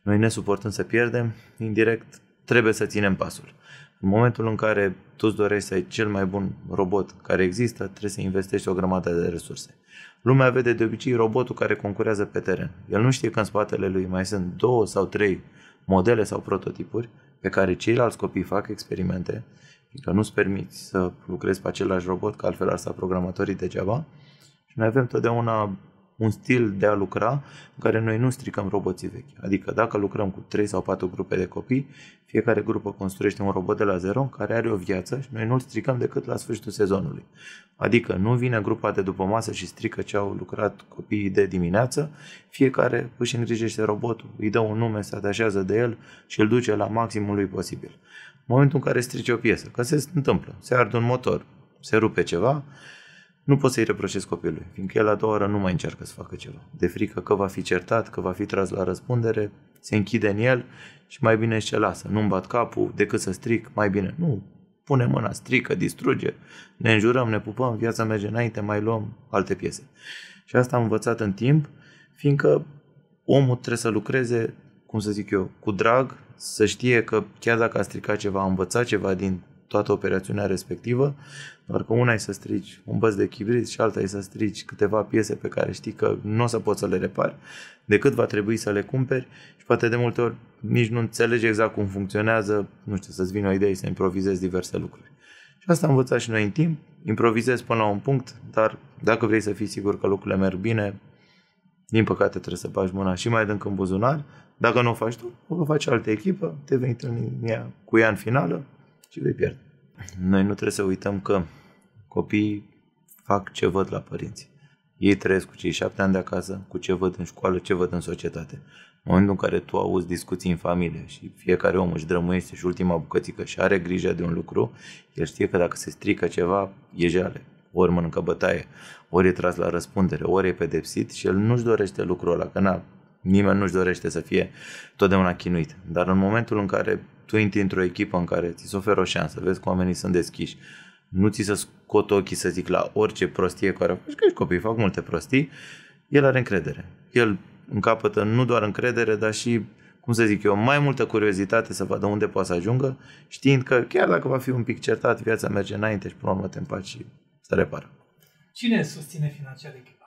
Noi ne suportăm să pierdem, indirect trebuie să ținem pasul. În momentul în care tu îți dorești să ai cel mai bun robot care există, trebuie să investești o grămadă de resurse. Lumea vede de obicei robotul care concurează pe teren. El nu știe că în spatele lui mai sunt două sau trei modele sau prototipuri pe care ceilalți copii fac experimente, că nu-ți permiți să lucrezi pe același robot, că altfel ar sta programatorii degeaba. Și noi avem totdeauna un stil de a lucra în care noi nu stricăm roboții vechi. Adică dacă lucrăm cu 3 sau 4 grupe de copii, fiecare grupă construiește un robot de la zero care are o viață și noi nu îl stricăm decât la sfârșitul sezonului. Adică nu vine grupa de după masă și strică ce au lucrat copiii de dimineață, fiecare își îngrijește robotul, îi dă un nume, se atașează de el și îl duce la maximul lui posibil. În momentul în care strici o piesă, că se întâmplă, se arde un motor, se rupe ceva, nu pot să-i reproșez copilului, fiindcă el la doua oră nu mai încearcă să facă ceva. De frică că va fi certat, că va fi tras la răspundere, se închide în el și mai bine ce lasă. Nu-mi bat capul decât să stric, mai bine. Nu, pune mâna, strică, distruge, ne înjurăm, ne pupăm, viața merge înainte, mai luăm alte piese. Și asta am învățat în timp, fiindcă omul trebuie să lucreze, cum să zic eu, cu drag, să știe că chiar dacă a stricat ceva, a învățat ceva din toată operațiunea respectivă, doar că una e să strici un băț de chibrit și alta e să strici câteva piese pe care știi că nu o să poți să le repari, de cât va trebui să le cumperi și poate de multe ori nici nu înțelegi exact cum funcționează, nu știu, să-ți vină o idee să improvizezi diverse lucruri. Și asta am învățat și noi în timp, improvizezi până la un punct, dar dacă vrei să fii sigur că lucrurile merg bine, din păcate trebuie să bagi mâna și mai adânc în buzunar. Dacă nu o faci tu, o va face altă echipă, te vei întâlni cu ea în finală ce vei pierde. Noi nu trebuie să uităm că copiii fac ce văd la părinți. Ei trăiesc cu cei șapte ani de acasă, cu ce văd în școală, ce văd în societate. În momentul în care tu auzi discuții în familie și fiecare om își drămâiește și ultima bucățică și are grijă de un lucru, el știe că dacă se strică ceva, e jale. Ori mănâncă bătaie, ori e tras la răspundere, ori e pedepsit și el nu-și dorește lucrul ăla, că na, nimeni nu-și dorește să fie totdeauna chinuit. Dar în momentul în care tu intri într-o echipă în care ți se oferă o șansă, vezi că oamenii sunt deschiși, nu ți se scot ochii să zic la orice prostie care faci, că copiii fac multe prostii, el are încredere. El încapătă nu doar încredere, dar și, cum să zic eu, mai multă curiozitate să vadă unde poate să ajungă, știind că chiar dacă va fi un pic certat, viața merge înainte și până la urmă te împaci și se repară. Cine susține financiar echipa?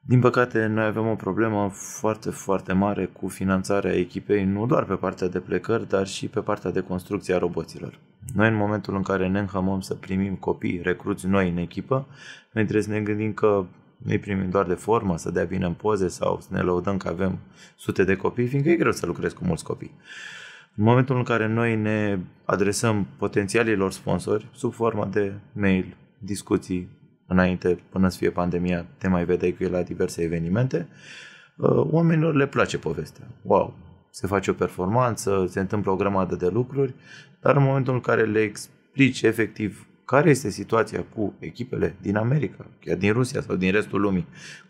Din păcate, noi avem o problemă foarte, foarte mare cu finanțarea echipei, nu doar pe partea de plecări, dar și pe partea de construcție a roboților. Noi, în momentul în care ne înhămăm să primim copii, recruți noi în echipă, noi trebuie să ne gândim că nu primim doar de formă, să dea bine în poze sau să ne lăudăm că avem sute de copii, fiindcă e greu să lucrezi cu mulți copii. În momentul în care noi ne adresăm potențialilor sponsori sub formă de mail, discuții, înainte, până să fie pandemia, te mai vedeai cu el la diverse evenimente, uh, oamenilor le place povestea. Wow, se face o performanță, se întâmplă o grămadă de lucruri, dar în momentul în care le explici efectiv care este situația cu echipele din America, chiar din Rusia sau din restul lumii,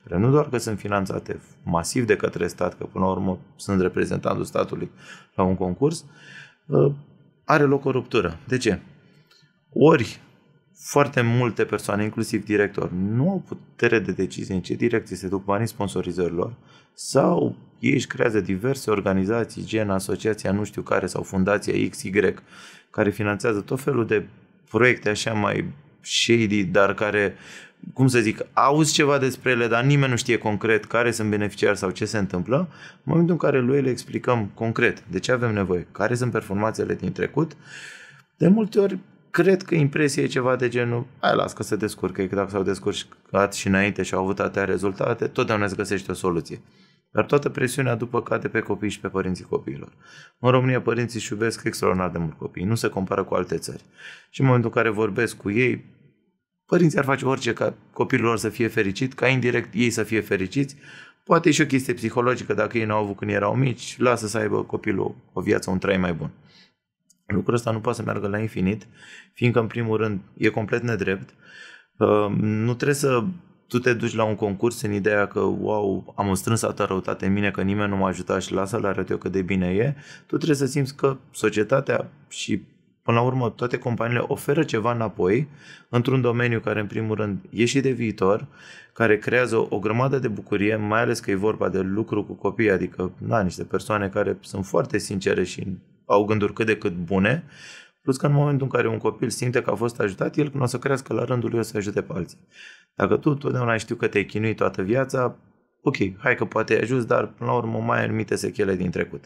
care nu doar că sunt finanțate masiv de către stat, că până la urmă sunt reprezentantul statului la un concurs, uh, are loc o ruptură. De ce? Ori foarte multe persoane, inclusiv directori, nu au putere de decizie în ce direcție se duc banii sponsorizărilor sau ei își creează diverse organizații, gen asociația nu știu care sau fundația XY, care finanțează tot felul de proiecte așa mai shady, dar care, cum să zic, auzi ceva despre ele, dar nimeni nu știe concret care sunt beneficiari sau ce se întâmplă, în momentul în care lui le explicăm concret de ce avem nevoie, care sunt performanțele din trecut, de multe ori cred că impresia e ceva de genul, hai las că se descurcă, că dacă s-au descurcat și înainte și au avut atâtea rezultate, totdeauna îți găsește o soluție. Dar toată presiunea după cade pe copii și pe părinții copiilor. În România părinții își iubesc extraordinar de mult copii, nu se compară cu alte țări. Și în momentul în care vorbesc cu ei, părinții ar face orice ca copilul lor să fie fericit, ca indirect ei să fie fericiți, Poate e și o chestie psihologică, dacă ei n-au avut când erau mici, lasă să aibă copilul o viață, un trai mai bun. Lucrul ăsta nu poate să meargă la infinit, fiindcă, în primul rând, e complet nedrept. Ă, nu trebuie să tu te duci la un concurs în ideea că, wow, am strâns atâta răutate în mine că nimeni nu m-a ajutat și lasă l arăt eu cât de bine e, tu trebuie să simți că societatea și Până la urmă, toate companiile oferă ceva înapoi într-un domeniu care, în primul rând, e și de viitor, care creează o, o grămadă de bucurie, mai ales că e vorba de lucru cu copii, adică, na, niște persoane care sunt foarte sincere și au gânduri cât de cât bune, plus că în momentul în care un copil simte că a fost ajutat, el când o să crească la rândul lui o să ajute pe alții. Dacă tu totdeauna știu că te-ai chinuit toată viața, ok, hai că poate ai ajuns, dar până la urmă mai ai anumite sechele din trecut.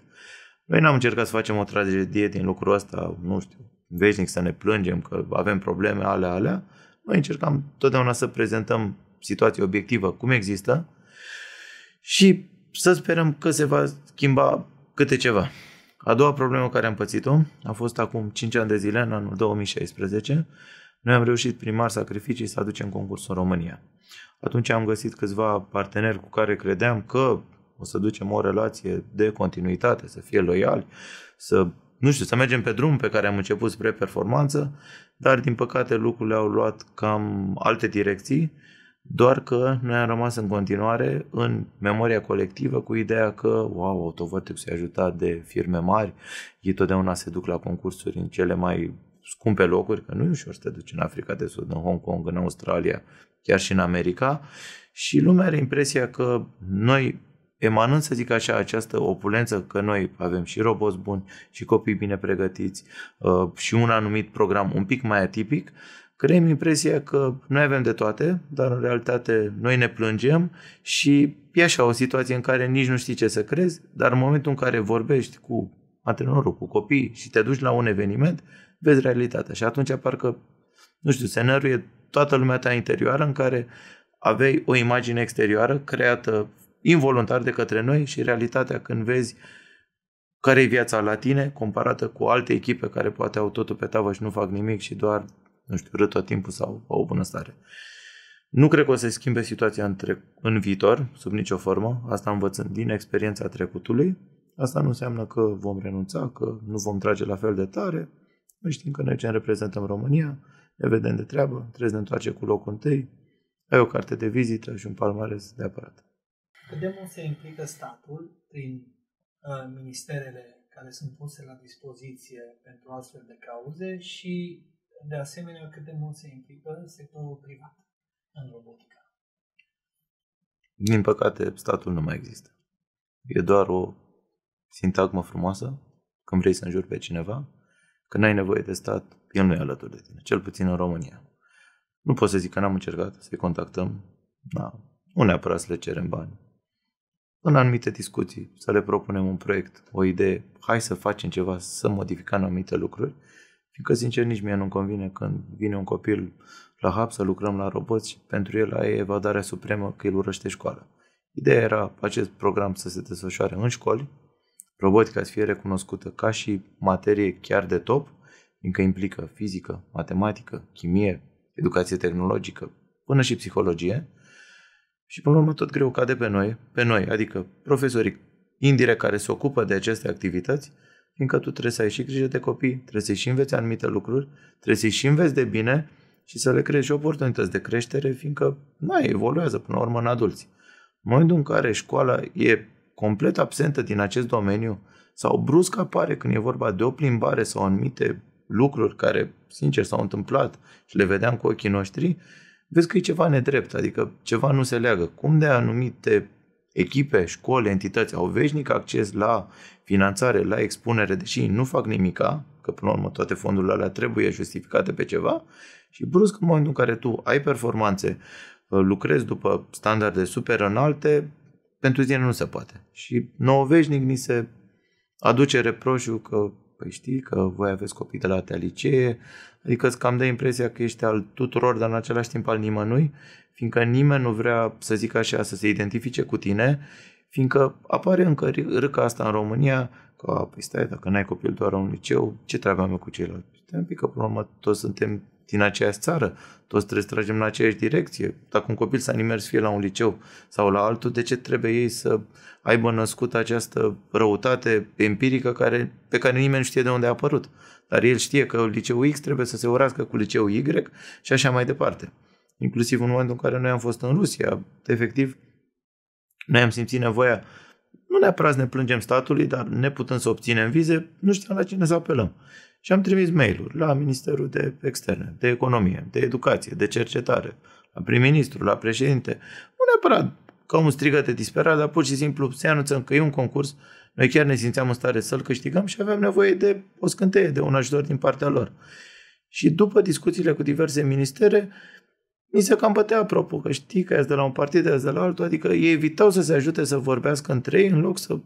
Noi n-am încercat să facem o tragedie din lucrul ăsta, nu știu, veșnic să ne plângem că avem probleme alea, alea. Noi încercam totdeauna să prezentăm situația obiectivă, cum există, și să sperăm că se va schimba câte ceva. A doua problemă care am pățit-o a fost acum 5 ani de zile, în anul 2016. Noi am reușit prin mari sacrificii să aducem concursul în România. Atunci am găsit câțiva parteneri cu care credeam că o să ducem o relație de continuitate, să fie loiali, să, nu știu, să mergem pe drum pe care am început spre performanță, dar din păcate lucrurile au luat cam alte direcții doar că noi am rămas în continuare în memoria colectivă cu ideea că, wow, Autovortex e ajutat de firme mari, ei totdeauna se duc la concursuri în cele mai scumpe locuri, că nu e ușor să te duci în Africa de Sud, în Hong Kong, în Australia, chiar și în America și lumea are impresia că noi emanând, să zic așa, această opulență că noi avem și roboți buni și copii bine pregătiți uh, și un anumit program un pic mai atipic, creăm impresia că noi avem de toate, dar în realitate noi ne plângem și e așa o situație în care nici nu știi ce să crezi, dar în momentul în care vorbești cu antrenorul, cu copii și te duci la un eveniment, vezi realitatea și atunci parcă, nu știu, scenariul năruie toată lumea ta interioară în care aveai o imagine exterioară creată involuntar de către noi și realitatea când vezi care e viața la tine comparată cu alte echipe care poate au totul pe tavă și nu fac nimic și doar nu știu, râd tot timpul sau au o stare. Nu cred că o să schimbe situația în, tre- în viitor, sub nicio formă, asta învățând din experiența trecutului. Asta nu înseamnă că vom renunța, că nu vom trage la fel de tare. Noi știm că noi ce reprezentăm România, ne vedem de treabă, trebuie să ne întoarce cu locul întâi, ai o carte de vizită și un palmares de aparat. Vedem cum se implică statul prin uh, ministerele care sunt puse la dispoziție pentru astfel de cauze și de asemenea cât de mult se implică sectorul privat în robotică. Din păcate, statul nu mai există. E doar o sintagmă frumoasă când vrei să înjuri pe cineva, când ai nevoie de stat, el nu e alături de tine, cel puțin în România. Nu pot să zic că n-am încercat să-i contactăm, da, nu neapărat să le cerem bani. În anumite discuții, să le propunem un proiect, o idee, hai să facem ceva, să modificăm anumite lucruri Fiindcă, sincer, nici mie nu-mi convine când vine un copil la hub să lucrăm la roboți, pentru el aia e evadarea supremă că el urăște școala. Ideea era acest program să se desfășoare în școli, robotica să fie recunoscută ca și materie chiar de top, fiindcă implică fizică, matematică, chimie, educație tehnologică, până și psihologie, și până la urmă tot greu cade pe noi, pe noi, adică profesorii indirect care se ocupă de aceste activități, fiindcă tu trebuie să ai și grijă de copii, trebuie să-i și înveți anumite lucruri, trebuie să-i și înveți de bine și să le creezi și oportunități de creștere, fiindcă, mai evoluează până la urmă în adulți. În momentul în care școala e complet absentă din acest domeniu sau brusc apare când e vorba de o plimbare sau anumite lucruri care, sincer, s-au întâmplat și le vedeam cu ochii noștri, vezi că e ceva nedrept, adică ceva nu se leagă. Cum de anumite echipe, școli, entități au veșnic acces la finanțare, la expunere, deși nu fac nimica, că până la urmă toate fondurile alea trebuie justificate pe ceva și brusc în momentul în care tu ai performanțe, uh, lucrezi după standarde super înalte, pentru tine nu se poate. Și nouă veșnic ni se aduce reproșul că, păi știi, că voi aveți copii de la atea licee, adică îți cam dă impresia că ești al tuturor, dar în același timp al nimănui fiindcă nimeni nu vrea, să zic așa, să se identifice cu tine, fiindcă apare încă râca asta în România, că, a, păi stai, dacă n-ai copil doar un liceu, ce treabă am eu cu ceilalți? Păi Te un pic, că, până la urmă, toți suntem din aceeași țară, toți trebuie să tragem în aceeași direcție. Dacă un copil s-a nimers fie la un liceu sau la altul, de ce trebuie ei să aibă născut această răutate empirică care, pe care nimeni nu știe de unde a apărut? Dar el știe că liceul X trebuie să se urască cu liceul Y și așa mai departe inclusiv în momentul în care noi am fost în Rusia. Efectiv, noi am simțit nevoia, nu neapărat să ne plângem statului, dar ne putem să obținem vize, nu știam la cine să apelăm. Și am trimis mail-uri la Ministerul de Externe, de Economie, de Educație, de Cercetare, la prim-ministru, la președinte. Nu neapărat ca un strigăt de disperat, dar pur și simplu se anunțăm că e un concurs, noi chiar ne simțeam în stare să-l câștigăm și aveam nevoie de o scânteie, de un ajutor din partea lor. Și după discuțiile cu diverse ministere, mi se cam bătea apropo, că știi că ești de la un partid, ești de la altul, adică ei evitau să se ajute să vorbească între ei în loc să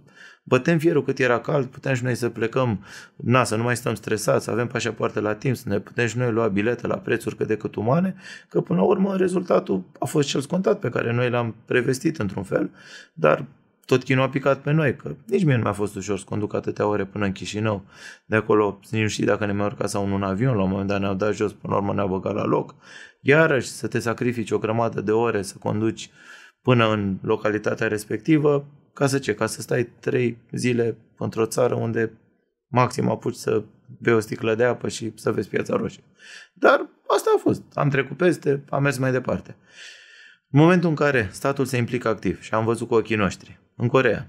bătem fierul cât era cald, putem și noi să plecăm, na, să nu mai stăm stresați, să avem pașapoarte la timp, să ne putem și noi lua bilete la prețuri cât de cât umane, că până la urmă rezultatul a fost cel scontat pe care noi l-am prevestit într-un fel, dar tot chinul a picat pe noi, că nici mie nu mi-a fost ușor să conduc atâtea ore până în Chișinău. De acolo, nici nu știi dacă ne mai urcat sau un avion, la un moment dat ne-au dat jos, până la urmă ne-au băgat la loc iarăși să te sacrifici o grămadă de ore să conduci până în localitatea respectivă, ca să ce? Ca să stai trei zile într-o țară unde maxim apuci să bei o sticlă de apă și să vezi piața roșie. Dar asta a fost. Am trecut peste, am mers mai departe. În momentul în care statul se implică activ și am văzut cu ochii noștri, în Corea,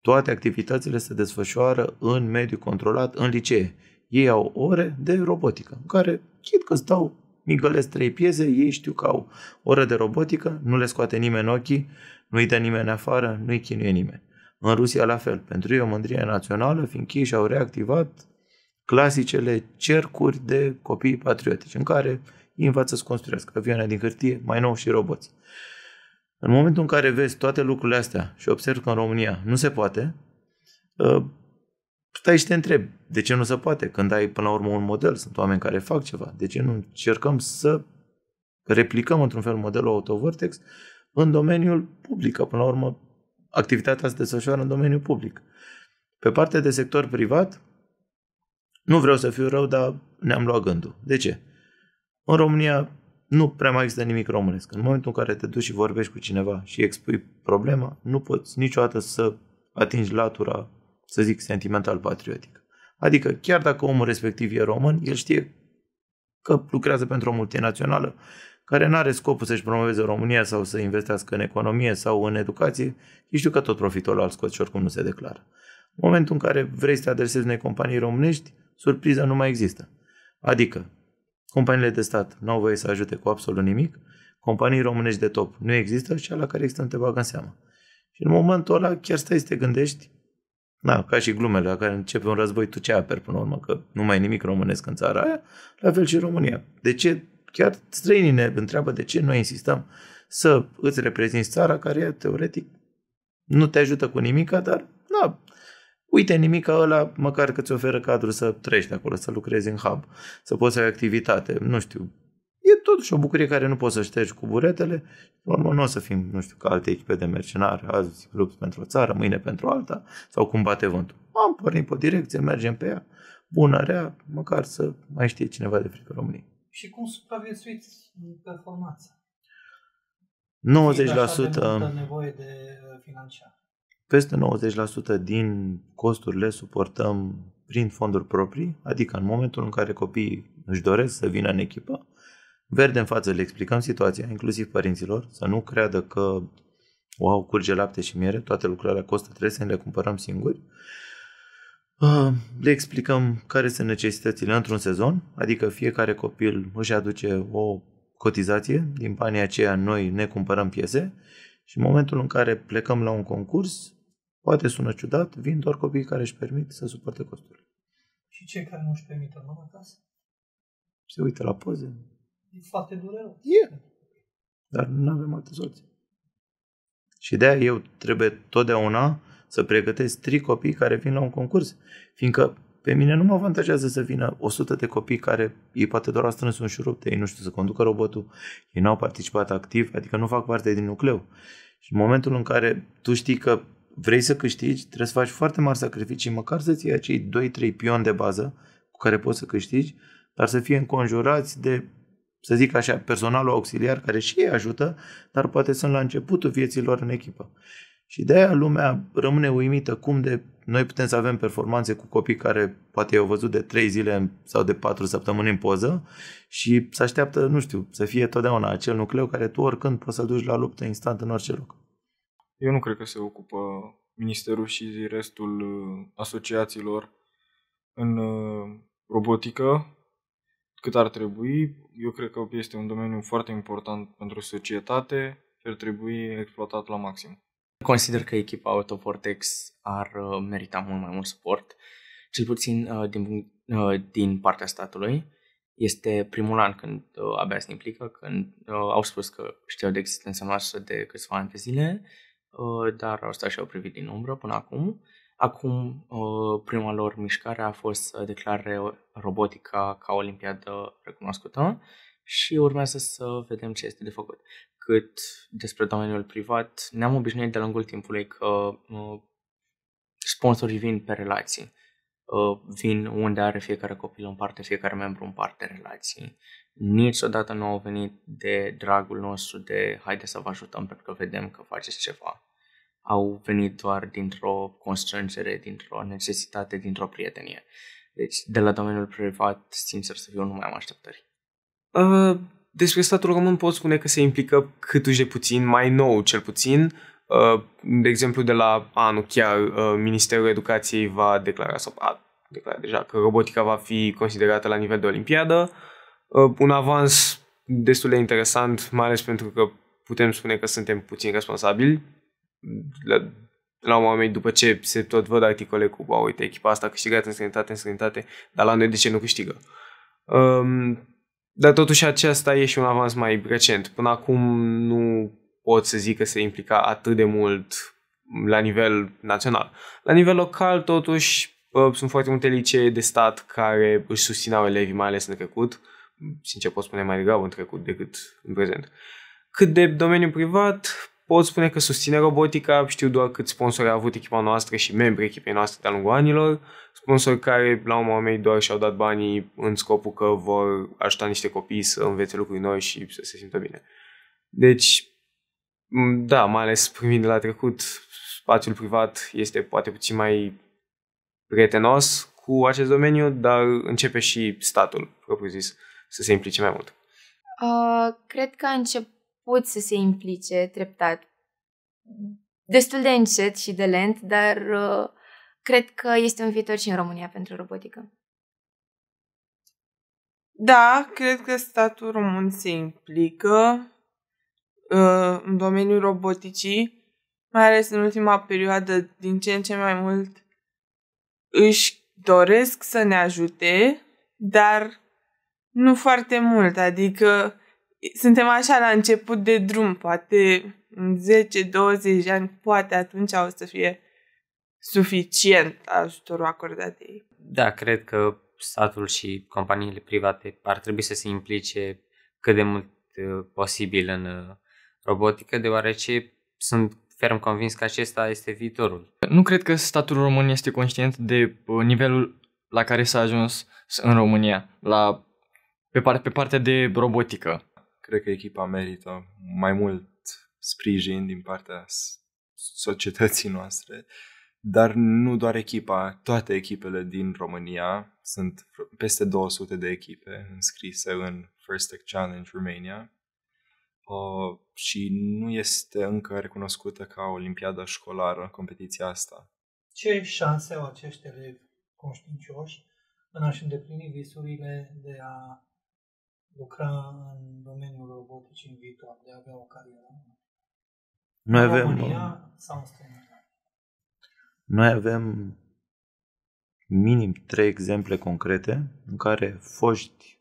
toate activitățile se desfășoară în mediu controlat, în licee. Ei au ore de robotică, în care chit că stau migălesc trei piese, ei știu că au oră de robotică, nu le scoate nimeni ochii, nu-i dă nimeni afară, nu-i chinuie nimeni. În Rusia la fel, pentru ei o mândrie națională, fiindcă ei și-au reactivat clasicele cercuri de copii patriotici, în care ei învață să construiască avioane din hârtie, mai nou și roboți. În momentul în care vezi toate lucrurile astea și observi că în România nu se poate, ă, stai și te întrebi, de ce nu se poate? Când ai până la urmă un model, sunt oameni care fac ceva, de ce nu încercăm să replicăm într-un fel modelul Autovortex în domeniul public, că până la urmă activitatea se desfășoară în domeniul public. Pe partea de sector privat, nu vreau să fiu rău, dar ne-am luat gândul. De ce? În România nu prea mai există nimic românesc. În momentul în care te duci și vorbești cu cineva și expui problema, nu poți niciodată să atingi latura să zic, sentimental patriotic. Adică chiar dacă omul respectiv e român, el știe că lucrează pentru o multinațională care nu are scopul să-și promoveze România sau să investească în economie sau în educație, ei știu că tot profitul al scoți și oricum nu se declară. În momentul în care vrei să te adresezi unei companii românești, surpriza nu mai există. Adică, companiile de stat nu au voie să ajute cu absolut nimic, companii românești de top nu există și la care există nu te bagă în seamă. Și în momentul ăla chiar stai să te gândești da, ca și glumele la care începe un război, tu ce aperi până la urmă? Că nu mai e nimic românesc în țara aia, la fel și România. De ce? Chiar străinii ne întreabă de ce noi insistăm să îți reprezinți țara care, teoretic, nu te ajută cu nimica, dar, da, uite nimica ăla, măcar că ți oferă cadru să trăiești acolo, să lucrezi în hub, să poți să ai activitate, nu știu, totuși o bucurie care nu poți să ștergi cu buretele. Urmă, nu o să fim, nu știu, ca alte echipe de mercenari, azi lupți pentru o țară, mâine pentru alta, sau cum bate vântul. Am pornit pe o direcție, mergem pe ea, bună, rea, măcar să mai știe cineva de frică României. Și cum supraviețuiți performanța? 90% nevoie de uh, financiar. Peste 90% din costurile suportăm prin fonduri proprii, adică în momentul în care copiii își doresc să vină în echipă, verde în față, le explicăm situația, inclusiv părinților, să nu creadă că wow, curge lapte și miere, toate lucrurile costă, trebuie să ne le cumpărăm singuri. Ah, le explicăm care sunt necesitățile într-un sezon, adică fiecare copil își aduce o cotizație, din banii aceia noi ne cumpărăm piese și în momentul în care plecăm la un concurs, poate sună ciudat, vin doar copiii care își permit să suporte costurile. Și cei care nu își permit rămân acasă? Se uită la poze, E foarte dureros. E. Dar nu avem alte soluții. Și de eu trebuie totdeauna să pregătesc trei copii care vin la un concurs. Fiindcă pe mine nu mă avantajează să vină 100 de copii care ei poate doar au strâns un șurub de ei, nu știu să conducă robotul, ei n-au participat activ, adică nu fac parte din nucleu. Și în momentul în care tu știi că vrei să câștigi, trebuie să faci foarte mari sacrificii, măcar să-ți iei acei 2-3 pion de bază cu care poți să câștigi, dar să fie înconjurați de să zic așa, personalul auxiliar care și ei ajută, dar poate sunt la începutul lor în echipă. Și de aia lumea rămâne uimită cum de noi putem să avem performanțe cu copii care poate i-au văzut de 3 zile sau de 4 săptămâni în poză și se așteaptă, nu știu, să fie totdeauna acel nucleu care tu oricând poți să duci la luptă instant în orice loc. Eu nu cred că se ocupă ministerul și restul uh, asociațiilor în uh, robotică cât ar trebui. Eu cred că este un domeniu foarte important pentru societate și ar trebui exploatat la maxim. Consider că echipa Autovortex ar uh, merita mult mai mult suport, cel puțin uh, din, uh, din partea statului. Este primul an când abia se implică, când au spus că știau de existența noastră de câțiva ani de zile, dar au stat și au privit din umbră până acum Acum, uh, prima lor mișcare a fost să declare robotica ca olimpiadă recunoscută și urmează să vedem ce este de făcut. Cât despre domeniul privat, ne-am obișnuit de-a lungul timpului că uh, sponsorii vin pe relații. Uh, vin unde are fiecare copil în parte, fiecare membru în parte relații. Niciodată nu au venit de dragul nostru de haide să vă ajutăm pentru că vedem că faceți ceva au venit doar dintr-o constrângere, dintr-o necesitate, dintr-o prietenie. Deci, de la domeniul privat, sincer să fiu, nu mai am așteptări. Uh, despre statul român pot spune că se implică cât de puțin, mai nou cel puțin. Uh, de exemplu, de la anul chiar, uh, Ministerul Educației va declara, sau a declara deja, că robotica va fi considerată la nivel de olimpiadă. Uh, un avans destul de interesant, mai ales pentru că putem spune că suntem puțin responsabili la, la moment după ce se tot văd articole cu, bă, uite, echipa asta a câștigat în străinătate, în străinătate, dar la noi de ce nu câștigă? Um, dar totuși acesta e și un avans mai recent. Până acum nu pot să zic că se implica atât de mult la nivel național. La nivel local, totuși, uh, sunt foarte multe licee de stat care își susțineau elevii, mai ales în trecut. Sincer, pot spune mai degrabă în trecut decât în prezent. Cât de domeniul privat, pot spune că susține robotica, știu doar cât sponsori a avut echipa noastră și membrii echipei noastre de-a lungul anilor, sponsori care la un moment doar și-au dat banii în scopul că vor ajuta niște copii să învețe lucruri noi și să se simtă bine. Deci, da, mai ales privind de la trecut, spațiul privat este poate puțin mai prietenos cu acest domeniu, dar începe și statul, propriu zis, să se implice mai mult. Uh, cred că a început pot să se implice treptat. Destul de încet și de lent, dar uh, cred că este un viitor și în România pentru robotică. Da, cred că statul român se implică uh, în domeniul roboticii, mai ales în ultima perioadă, din ce în ce mai mult își doresc să ne ajute, dar nu foarte mult, adică suntem așa la început de drum, poate în 10-20 ani, poate atunci o să fie suficient ajutorul acordat de ei. Da, cred că statul și companiile private ar trebui să se implice cât de mult uh, posibil în uh, robotică, deoarece sunt ferm convins că acesta este viitorul. Nu cred că statul român este conștient de uh, nivelul la care s-a ajuns în România, la, pe, par, pe partea de robotică cred că echipa merită mai mult sprijin din partea societății noastre, dar nu doar echipa, toate echipele din România, sunt peste 200 de echipe înscrise în First Tech Challenge Romania uh, și nu este încă recunoscută ca olimpiada școlară competiția asta. Ce șanse au acești elevi conștiincioși în a-și îndeplini visurile de a lucra în domeniul roboticii în viitor de a avea o carieră? Noi avem, Noi avem minim trei exemple concrete în care foști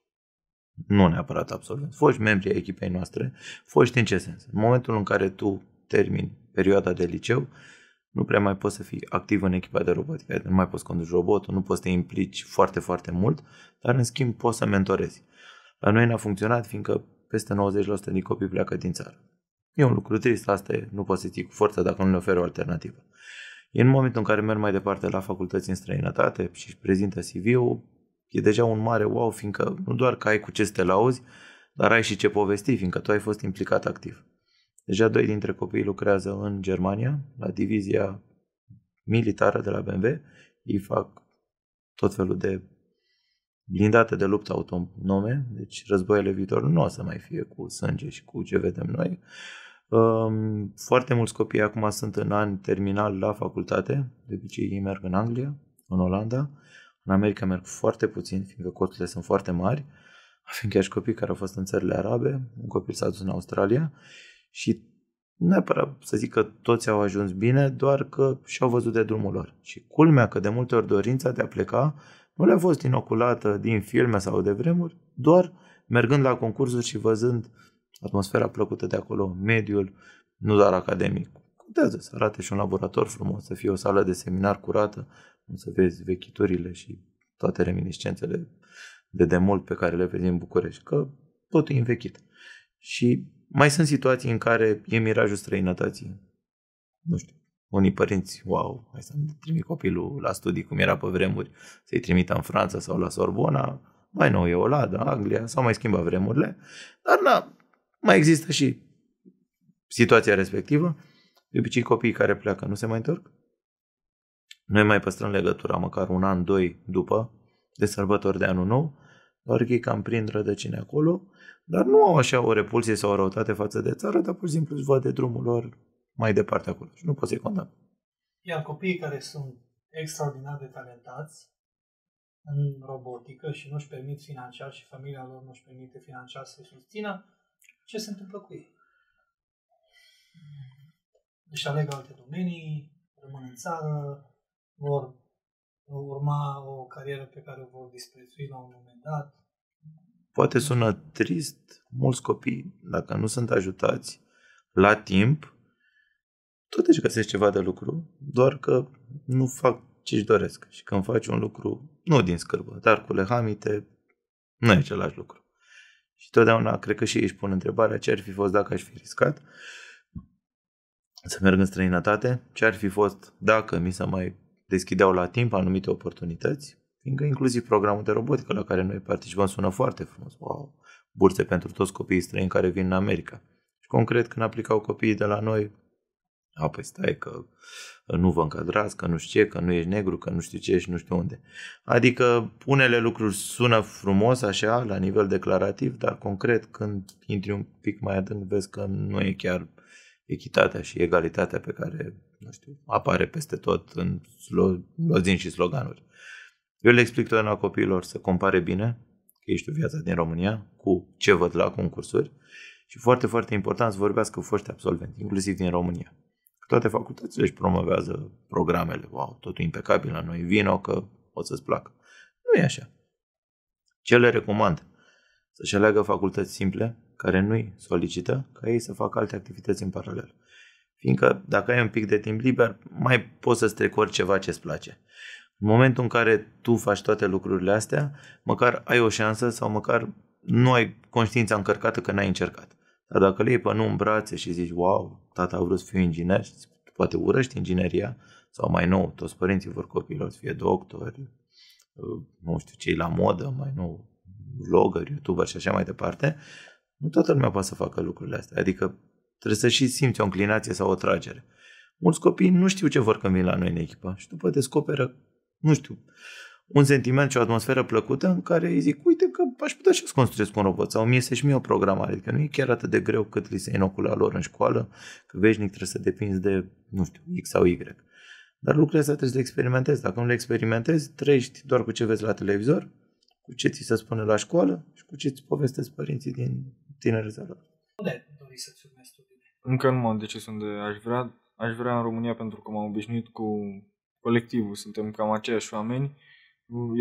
nu neapărat absolvenți, foști membri ai echipei noastre, foști în ce sens? În momentul în care tu termini perioada de liceu, nu prea mai poți să fii activ în echipa de robotică, adică nu mai poți conduce robotul, nu poți să te implici foarte, foarte mult, dar în schimb poți să mentorezi. La noi n-a funcționat fiindcă peste 90% din copii pleacă din țară. E un lucru trist, asta e, nu poți să ții cu forță dacă nu le oferi o alternativă. În momentul în care merg mai departe la facultăți în străinătate și își prezintă CV-ul, e deja un mare wow, fiindcă nu doar că ai cu ce să te lauzi, dar ai și ce povesti, fiindcă tu ai fost implicat activ. Deja doi dintre copii lucrează în Germania, la divizia militară de la BMW. Ei fac tot felul de blindate de luptă autonome, deci războiile viitor nu o să mai fie cu sânge și cu ce vedem noi. Um, foarte mulți copii acum sunt în an terminal la facultate, de obicei ei merg în Anglia, în Olanda, în America merg foarte puțin, fiindcă costurile sunt foarte mari, avem chiar și copii care au fost în țările arabe, un copil s-a dus în Australia și neapărat să zic că toți au ajuns bine, doar că și-au văzut de drumul lor. Și culmea că de multe ori dorința de a pleca nu le-a fost inoculată din filme sau de vremuri, doar mergând la concursuri și văzând atmosfera plăcută de acolo, mediul, nu doar academic. Contează să arate și un laborator frumos, să fie o sală de seminar curată, să vezi vechiturile și toate reminiscențele de demult pe care le vezi în București, că tot e învechit. Și mai sunt situații în care e mirajul străinătății. Nu știu, unii părinți, wow, hai să trimit copilul la studii cum era pe vremuri, să-i trimită în Franța sau la Sorbona, mai nou e Olada, Anglia, s-au mai schimbat vremurile, dar na, mai există și situația respectivă. De obicei copiii care pleacă nu se mai întorc. Noi mai păstrăm legătura măcar un an, doi după, de sărbători de anul nou, doar că ei cam prind rădăcini acolo, dar nu au așa o repulsie sau o răutate față de țară, dar pur și simplu își văd de drumul lor mai departe acolo și nu poți să-i condamn. Iar copiii care sunt extraordinar de talentați în robotică și nu-și permit financiar și familia lor nu-și permite financiar să-i susțină, ce se întâmplă cu ei? Își aleg alte domenii, rămân în țară, vor urma o carieră pe care o vor disprețui la un moment dat. Poate sună trist, mulți copii, dacă nu sunt ajutați la timp, tot își găsesc ceva de lucru, doar că nu fac ce-și doresc. Și când faci un lucru, nu din scârbă, dar cu lehamite, nu e același lucru. Și totdeauna cred că și ei își pun întrebarea ce ar fi fost dacă aș fi riscat să merg în străinătate, ce ar fi fost dacă mi se mai deschideau la timp anumite oportunități, fiindcă inclusiv programul de robotică la care noi participăm sună foarte frumos. Wow! Burse pentru toți copiii străini care vin în America. Și concret, când aplicau copiii de la noi, a, păi stai că nu vă încadrați, că nu știu ce, că nu ești negru, că nu știu ce și nu știu unde. Adică unele lucruri sună frumos așa, la nivel declarativ, dar concret când intri un pic mai adânc vezi că nu e chiar echitatea și egalitatea pe care, nu știu, apare peste tot în lozin și sloganuri. Eu le explic totdeauna copiilor să compare bine, că ești viața din România, cu ce văd la concursuri și foarte, foarte important să vorbească cu foști absolvenți, inclusiv din România toate facultățile își promovează programele. Wow, totul impecabil la noi, vino că o să-ți placă. Nu e așa. Ce le recomand? Să-și aleagă facultăți simple care nu-i solicită ca ei să facă alte activități în paralel. Fiindcă dacă ai un pic de timp liber, mai poți să strecori ceva ce-ți place. În momentul în care tu faci toate lucrurile astea, măcar ai o șansă sau măcar nu ai conștiința încărcată că n-ai încercat. Dar dacă le iei pe nu în brațe și zici, wow, tata a vrut să fiu inginer, poate urăști ingineria, sau mai nou, toți părinții vor copiilor să fie doctori, uh, nu știu, ce la modă, mai nou, vlogger, youtuber și așa mai departe, nu toată lumea poate să facă lucrurile astea. Adică trebuie să și simți o înclinație sau o tragere. Mulți copii nu știu ce vor când vin la noi în echipă și după descoperă, nu știu, un sentiment și o atmosferă plăcută în care îi zic, uite că aș putea și să construiesc un robot sau mie să-și mie o programare, adică nu e chiar atât de greu cât li se inocula lor în școală, că veșnic trebuie să depinzi de, nu știu, X sau Y. Dar lucrurile astea trebuie să le experimentezi. Dacă nu le experimentezi, trăiești doar cu ce vezi la televizor, cu ce ți se spune la școală și cu ce ți povestesc părinții din tinerețea lor. Unde dori să-ți urmezi studiile? Încă nu m-am decis unde aș vrea. Aș vrea în România pentru că m-am obișnuit cu colectivul, suntem cam aceiași oameni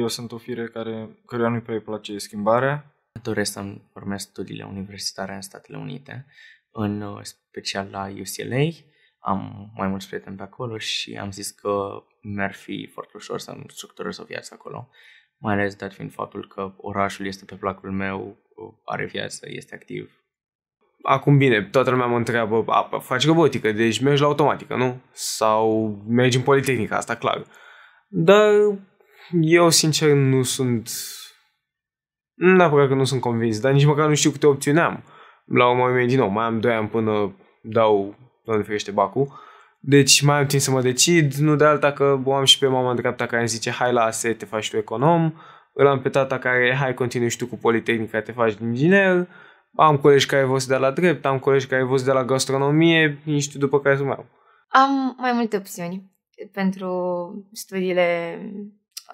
eu sunt o fire care, căruia nu-i prea place schimbarea. Doresc să-mi urmez studiile universitare în Statele Unite, în uh, special la UCLA. Am mai mulți prieteni pe acolo și am zis că mi-ar fi foarte ușor să-mi structurez o viață acolo. Mai ales dat fiind faptul că orașul este pe placul meu, uh, are viață, este activ, acum bine, toată lumea mă întreabă, a, faci robotică, deci mergi la automatică, nu? Sau mergi în Politehnica, asta clar. Dar eu sincer nu sunt... Neapărat că nu sunt convins, dar nici măcar nu știu câte opțiuni am. La moment din nou, mai am 2 ani până dau, doamne ferește, bacul. Deci mai am timp să mă decid, nu de alta că o am și pe mama în dreapta care îmi zice hai la ASE, te faci tu econom, îl am pe tata care hai continui și tu cu Politehnica, te faci inginer, am colegi care vor să dea la drept, am colegi care vor să dea la gastronomie, nici știu după care să mai am. Am mai multe opțiuni pentru studiile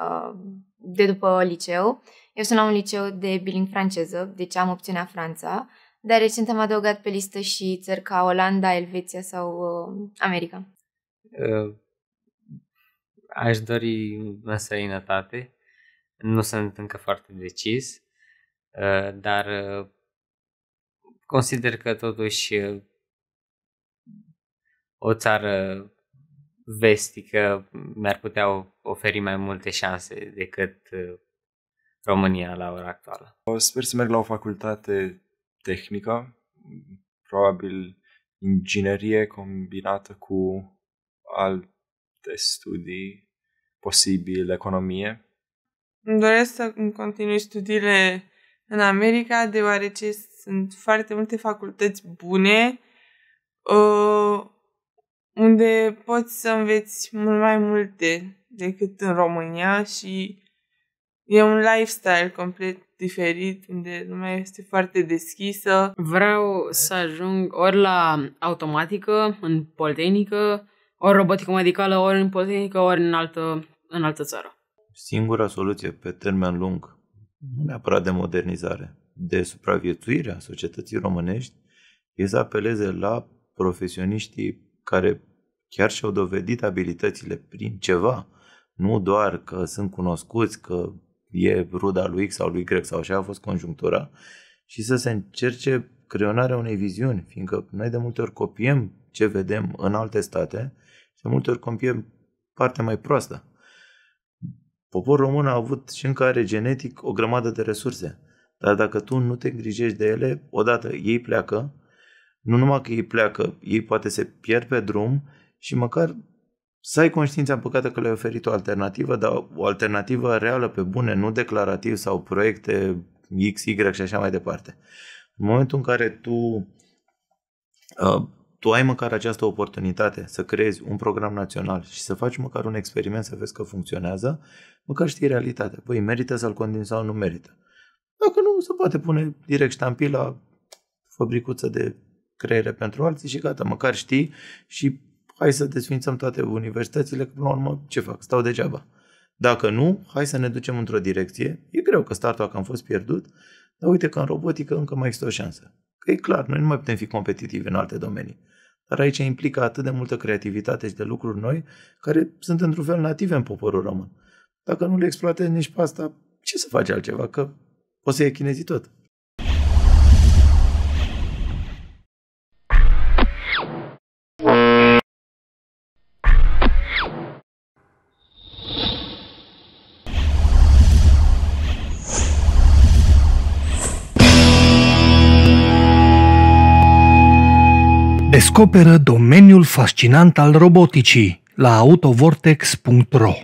Uh, de după liceu. Eu sunt la un liceu de biling franceză, deci am opțiunea Franța, dar recent am adăugat pe listă și țări ca Olanda, Elveția sau uh, America. Uh, aș dori în străinătate. Nu sunt încă foarte decis, dar consider că totuși o țară vesti că mi-ar putea oferi mai multe șanse decât uh, România la ora actuală. Sper să merg la o facultate tehnică, probabil inginerie combinată cu alte studii, posibil economie. Îmi doresc să continui studiile în America, deoarece sunt foarte multe facultăți bune. Uh unde poți să înveți mult mai multe decât în România și e un lifestyle complet diferit, unde lumea este foarte deschisă. Vreau să ajung ori la automatică, în politehnică, ori robotică medicală, ori în politehnică, ori în altă, în altă țară. Singura soluție pe termen lung, nu neapărat de modernizare, de supraviețuire a societății românești, e să apeleze la profesioniștii care chiar și-au dovedit abilitățile prin ceva, nu doar că sunt cunoscuți, că e ruda lui X sau lui Y sau așa a fost conjunctura, și să se încerce creionarea unei viziuni, fiindcă noi de multe ori copiem ce vedem în alte state și de multe ori copiem partea mai proastă. Poporul român a avut și încă are genetic o grămadă de resurse, dar dacă tu nu te îngrijești de ele, odată ei pleacă, nu numai că ei pleacă, ei poate se pierd pe drum și măcar să ai conștiința păcată că le-ai oferit o alternativă, dar o alternativă reală pe bune, nu declarativ sau proiecte X, Y și așa mai departe. În momentul în care tu ă, tu ai măcar această oportunitate să creezi un program național și să faci măcar un experiment să vezi că funcționează, măcar știi realitatea. Păi merită să-l continui sau nu merită. Dacă nu, se poate pune direct ștampila fabricuță de creiere pentru alții și gata, măcar știi și hai să desfințăm toate universitățile, că până la urmă ce fac, stau degeaba. Dacă nu, hai să ne ducem într-o direcție. E greu că startul a am fost pierdut, dar uite că în robotică încă mai există o șansă. Că e clar, noi nu mai putem fi competitivi în alte domenii. Dar aici implică atât de multă creativitate și de lucruri noi, care sunt într-un fel native în poporul român. Dacă nu le exploatezi nici pe asta, ce să faci altceva? Că o să iei chinezii tot. Descoperă domeniul fascinant al roboticii la autovortex.ro